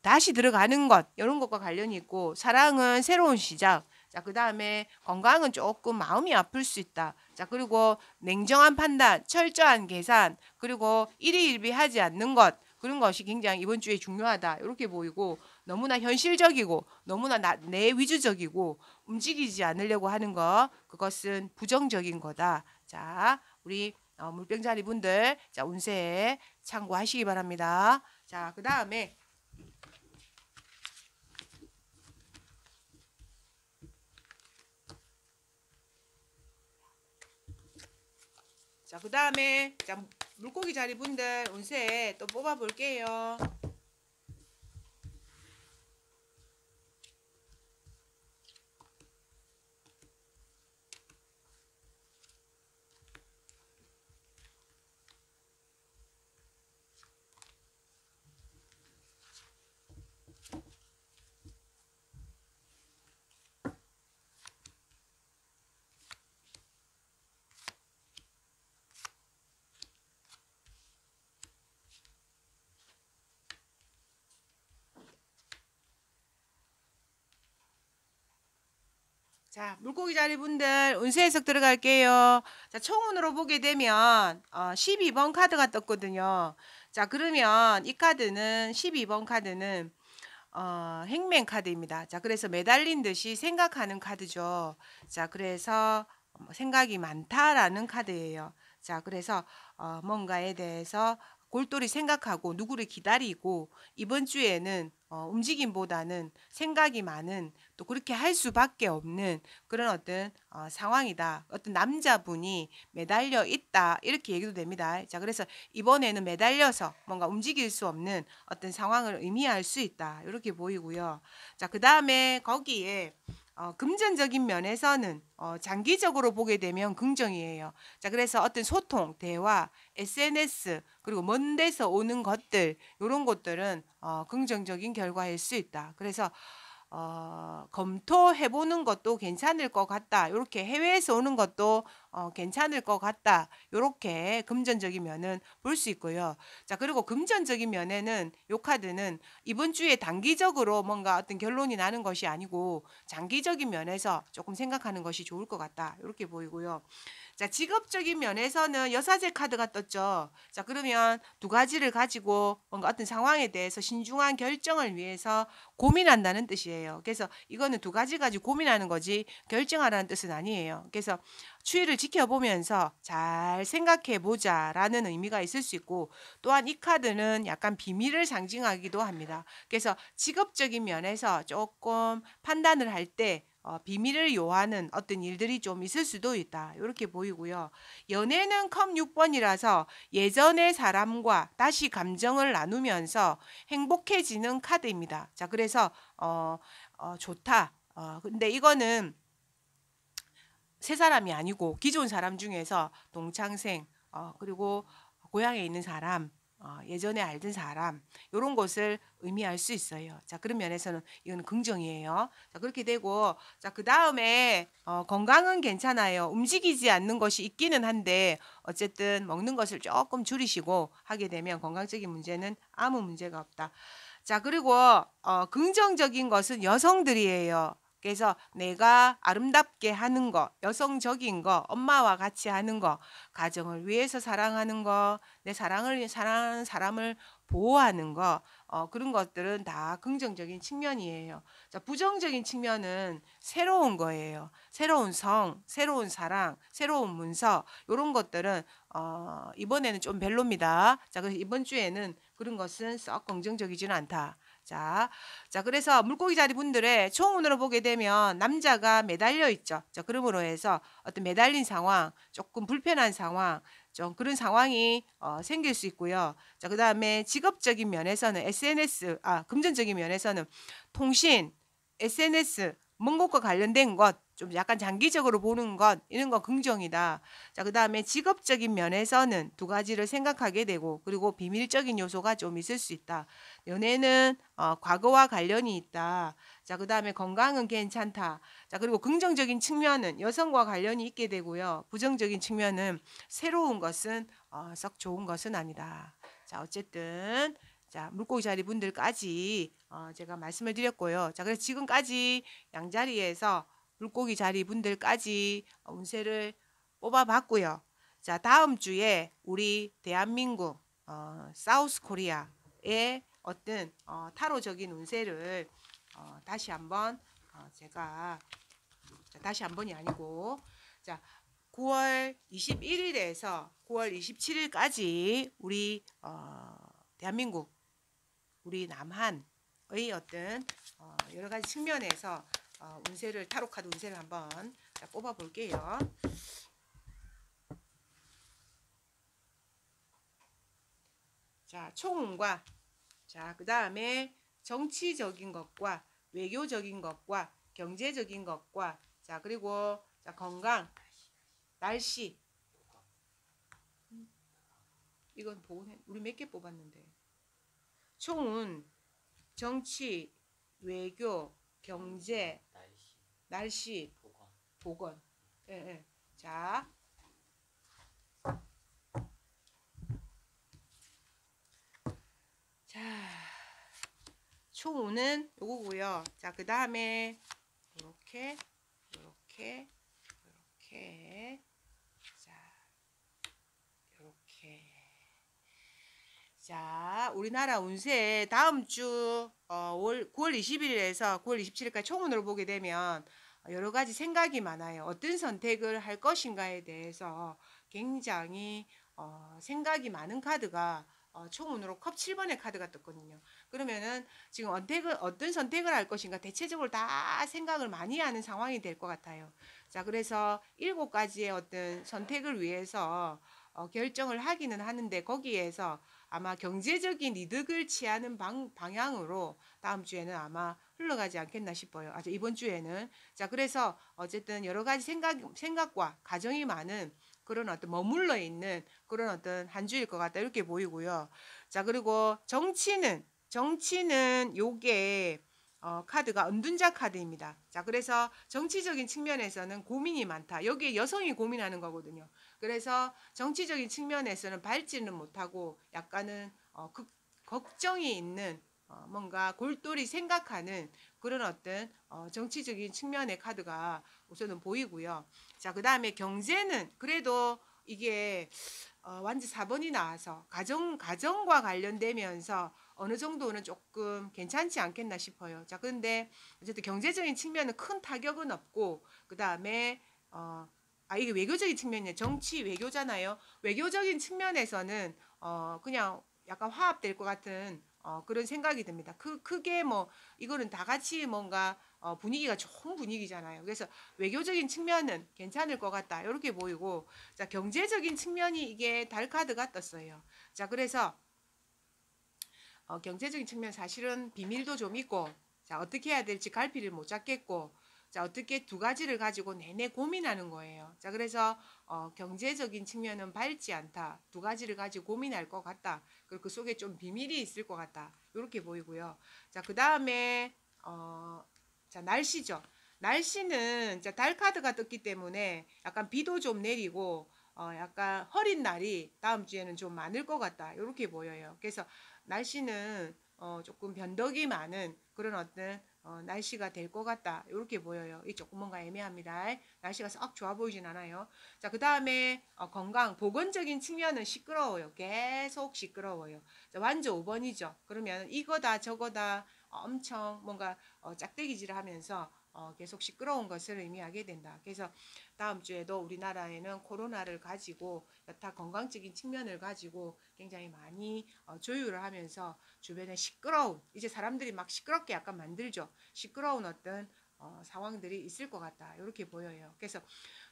다시 들어가는 것 이런 것과 관련이 있고 사랑은 새로운 시작. 자, 그 다음에 건강은 조금 마음이 아플 수 있다. 자, 그리고 냉정한 판단, 철저한 계산, 그리고 일희일비하지 않는 것, 그런 것이 굉장히 이번 주에 중요하다. 이렇게 보이고, 너무나 현실적이고 너무나 나, 내 위주적이고 움직이지 않으려고 하는 것 그것은 부정적인 거다. 자, 우리 어, 물병자리 분들 자 운세 참고하시기 바랍니다. 자, 그 다음에 자, 그 다음에 자 물고기 자리 분들 운세 또 뽑아볼게요. 자, 물고기 자리분들 운세 해석 들어갈게요. 자, 총운으로 보게 되면 어, 12번 카드가 떴거든요. 자, 그러면 이 카드는 12번 카드는 어, 행맹 카드입니다. 자, 그래서 매달린 듯이 생각하는 카드죠. 자, 그래서 뭐 생각이 많다라는 카드예요. 자, 그래서 어, 뭔가에 대해서 골똘히 생각하고 누구를 기다리고 이번 주에는 어, 움직임보다는 생각이 많은 또 그렇게 할 수밖에 없는 그런 어떤 어, 상황이다. 어떤 남자분이 매달려 있다. 이렇게 얘기도 됩니다. 자, 그래서 이번에는 매달려서 뭔가 움직일 수 없는 어떤 상황을 의미할 수 있다. 이렇게 보이고요. 자, 그 다음에 거기에 어, 금전적인 면에서는 어, 장기적으로 보게 되면 긍정이에요. 자, 그래서 어떤 소통, 대화, SNS 그리고 먼 데서 오는 것들 이런 것들은 어, 긍정적인 결과일 수 있다. 그래서 어, 검토해보는 것도 괜찮을 것 같다. 이렇게 해외에서 오는 것도 어, 괜찮을 것 같다. 이렇게 금전적인 면은 볼 수 있고요. 자 그리고 금전적인 면에는 요 카드는 이번 주에 단기적으로 뭔가 어떤 결론이 나는 것이 아니고 장기적인 면에서 조금 생각하는 것이 좋을 것 같다. 이렇게 보이고요. 자, 직업적인 면에서는 여사제 카드가 떴죠. 자, 그러면 두 가지를 가지고 뭔가 어떤 상황에 대해서 신중한 결정을 위해서 고민한다는 뜻이에요. 그래서 이거는 두 가지 가지고 고민하는 거지 결정하라는 뜻은 아니에요. 그래서 추이를 지켜보면서 잘 생각해 보자라는 의미가 있을 수 있고 또한 이 카드는 약간 비밀을 상징하기도 합니다. 그래서 직업적인 면에서 조금 판단을 할때 어, 비밀을 요하는 어떤 일들이 좀 있을 수도 있다. 이렇게 보이고요. 연애는 컵 6번이라서 예전의 사람과 다시 감정을 나누면서 행복해지는 카드입니다. 자, 그래서 어, 어 좋다. 어, 근데 이거는 세 사람이 아니고 기존 사람 중에서 동창생 어, 그리고 고향에 있는 사람 어, 예전에 알던 사람 이런 것을 의미할 수 있어요. 자 그런 면에서는 이건 긍정이에요. 자 그렇게 되고 자그 다음에 어, 건강은 괜찮아요. 움직이지 않는 것이 있기는 한데 어쨌든 먹는 것을 조금 줄이시고 하게 되면 건강적인 문제는 아무 문제가 없다. 자 그리고 어, 긍정적인 것은 여성들이에요. 그래서 내가 아름답게 하는 거, 여성적인 거, 엄마와 같이 하는 거, 가정을 위해서 사랑하는 거, 내 사랑을 사랑하는 사람을 보호하는 거, 어, 그런 것들은 다 긍정적인 측면이에요. 자, 부정적인 측면은 새로운 거예요. 새로운 성, 새로운 사랑, 새로운 문서, 이런 것들은 어, 이번에는 좀 별로입니다. 자, 그래서 이번 주에는 그런 것은 썩 긍정적이지는 않다. 자, 자 그래서 물고기 자리 분들의 총운으로 보게 되면 남자가 매달려 있죠. 자, 그러므로 해서 어떤 매달린 상황, 조금 불편한 상황, 좀 그런 상황이 어, 생길 수 있고요. 자, 그 다음에 직업적인 면에서는 SNS, 아, 금전적인 면에서는 통신, SNS, 먼 곳과 관련된 것, 좀 약간 장기적으로 보는 것 이런 거 긍정이다. 자, 그다음에 직업적인 면에서는 두 가지를 생각하게 되고 그리고 비밀적인 요소가 좀 있을 수 있다. 연애는 어, 과거와 관련이 있다. 자, 그다음에 건강은 괜찮다. 자, 그리고 긍정적인 측면은 여성과 관련이 있게 되고요. 부정적인 측면은 새로운 것은 어, 썩 좋은 것은 아니다. 자, 어쨌든 자, 물고기 자리 분들까지 어, 제가 말씀을 드렸고요. 자, 그래서 지금까지 양자리에서 물고기 자리 분들까지 운세를 뽑아봤고요. 자, 다음 주에 우리 대한민국 어, 사우스 코리아의 어떤 어, 타로적인 운세를 어, 다시 한번 어, 제가 자, 다시 한번이 아니고 자 9월 21일에서 9월 27일까지 우리 어, 대한민국 우리 남한의 어떤 어, 여러 가지 측면에서 어, 운세를 타로 카드 운세를 한번 뽑아 볼게요. 자, 총과 자, 그다음에 정치적인 것과 외교적인 것과 경제적인 것과 자, 그리고 자, 건강, 날씨. 이건 보온 우리 몇 개 뽑았는데. 총은 정치, 외교, 경제, 날씨, 날씨 보건. 보건. 예, 예. 자. 자. 초5는 요거고요. 자, 그 다음에 이렇게, 이렇게, 이렇게. 자, 우리나라 운세 다음 주 어, 월 9월 20일에서 9월 27일까지 총운으로 보게 되면 여러 가지 생각이 많아요. 어떤 선택을 할 것인가에 대해서 굉장히 어, 생각이 많은 카드가 어, 총운으로 컵 7번의 카드가 떴거든요. 그러면은 지금 언택을, 어떤 선택을 할 것인가 대체적으로 다 생각을 많이 하는 상황이 될 것 같아요. 자, 그래서 일곱 가지의 어떤 선택을 위해서 어, 결정을 하기는 하는데 거기에서 아마 경제적인 이득을 취하는 방, 방향으로 다음 주에는 아마 흘러가지 않겠나 싶어요. 아주 이번 주에는 자 그래서 어쨌든 여러 가지 생각 생각과 가정이 많은 그런 어떤 머물러 있는 그런 어떤 한 주일 것 같다 이렇게 보이고요. 자 그리고 정치는 정치는 요게 어, 카드가 은둔자 카드입니다. 자, 그래서 정치적인 측면에서는 고민이 많다. 여기에 여성이 고민하는 거거든요. 그래서 정치적인 측면에서는 밝지는 못하고 약간은 어, 극, 걱정이 있는 어, 뭔가 골똘히 생각하는 그런 어떤 어, 정치적인 측면의 카드가 우선은 보이고요. 자, 그 다음에 경제는 그래도 이게 어, 완전 4번이 나와서 가정, 가정과 관련되면서 어느 정도는 조금 괜찮지 않겠나 싶어요. 자, 근데 어쨌든 경제적인 측면은 큰 타격은 없고, 그 다음에, 어, 아 이게 외교적인 측면이에요. 정치 외교잖아요. 외교적인 측면에서는 어 그냥 약간 화합될 것 같은 어 그런 생각이 듭니다. 그 크게 뭐 이거는 다 같이 뭔가 어 분위기가 좋은 분위기잖아요. 그래서 외교적인 측면은 괜찮을 것 같다. 이렇게 보이고 자 경제적인 측면이 이게 달 카드가 떴어요. 자 그래서 어 경제적인 측면 사실은 비밀도 좀 있고 자 어떻게 해야 될지 갈피를 못 잡겠고 자, 어떻게 두 가지를 가지고 내내 고민하는 거예요. 자, 그래서 어, 경제적인 측면은 밝지 않다. 두 가지를 가지고 고민할 것 같다. 그리고 그 속에 좀 비밀이 있을 것 같다. 이렇게 보이고요. 자, 그 다음에 어, 자, 날씨죠. 날씨는 자, 달 카드가 떴기 때문에 약간 비도 좀 내리고 어, 약간 허린 날이 다음 주에는 좀 많을 것 같다. 이렇게 보여요. 그래서 날씨는 어, 조금 변덕이 많은 그런 어떤 어, 날씨가 될 것 같다. 이렇게 보여요. 조금 뭔가 애매합니다. 날씨가 썩 좋아 보이진 않아요. 자, 그 다음에 어, 건강, 보건적인 측면은 시끄러워요. 계속 시끄러워요. 자, 완전 5번이죠. 그러면 이거다 저거다 엄청 뭔가 어, 짝대기질을 하면서 어, 계속 시끄러운 것을 의미하게 된다. 그래서 다음 주에도 우리나라에는 코로나를 가지고 여타 건강적인 측면을 가지고 굉장히 많이 어, 조율을 하면서 주변에 시끄러운 이제 사람들이 막 시끄럽게 약간 만들죠. 시끄러운 어떤 어, 상황들이 있을 것 같다. 이렇게 보여요. 그래서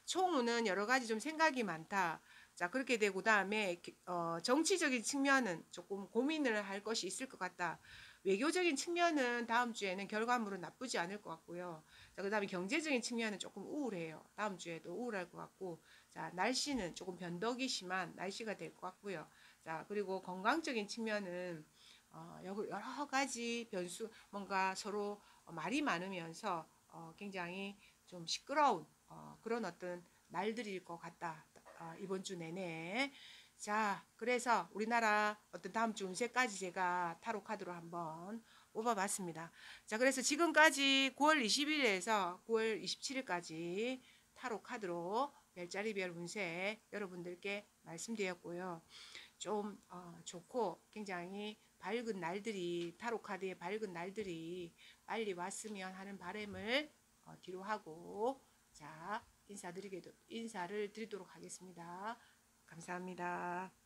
총우는 여러 가지 좀 생각이 많다. 자 그렇게 되고 다음에 어, 정치적인 측면은 조금 고민을 할 것이 있을 것 같다. 외교적인 측면은 다음 주에는 결과물은 나쁘지 않을 것 같고요. 자, 그 다음에 경제적인 측면은 조금 우울해요. 다음 주에도 우울할 것 같고, 자, 날씨는 조금 변덕이 심한 날씨가 될 것 같고요. 자, 그리고 건강적인 측면은 어, 여러 가지 변수, 뭔가 서로 말이 많으면서 어, 굉장히 좀 시끄러운 어, 그런 어떤 날들일 것 같다. 어, 이번 주 내내. 자 그래서 우리나라 어떤 다음 주 운세까지 제가 타로 카드로 한번 뽑아봤습니다. 자 그래서 지금까지 9월 20일에서 9월 27일까지 타로 카드로 별자리별 운세 여러분들께 말씀드렸고요. 좀 어, 좋고 굉장히 밝은 날들이 타로 카드의 밝은 날들이 빨리 왔으면 하는 바램을 어, 뒤로 하고 자 인사드리게 인사를 드리도록 하겠습니다. 감사합니다.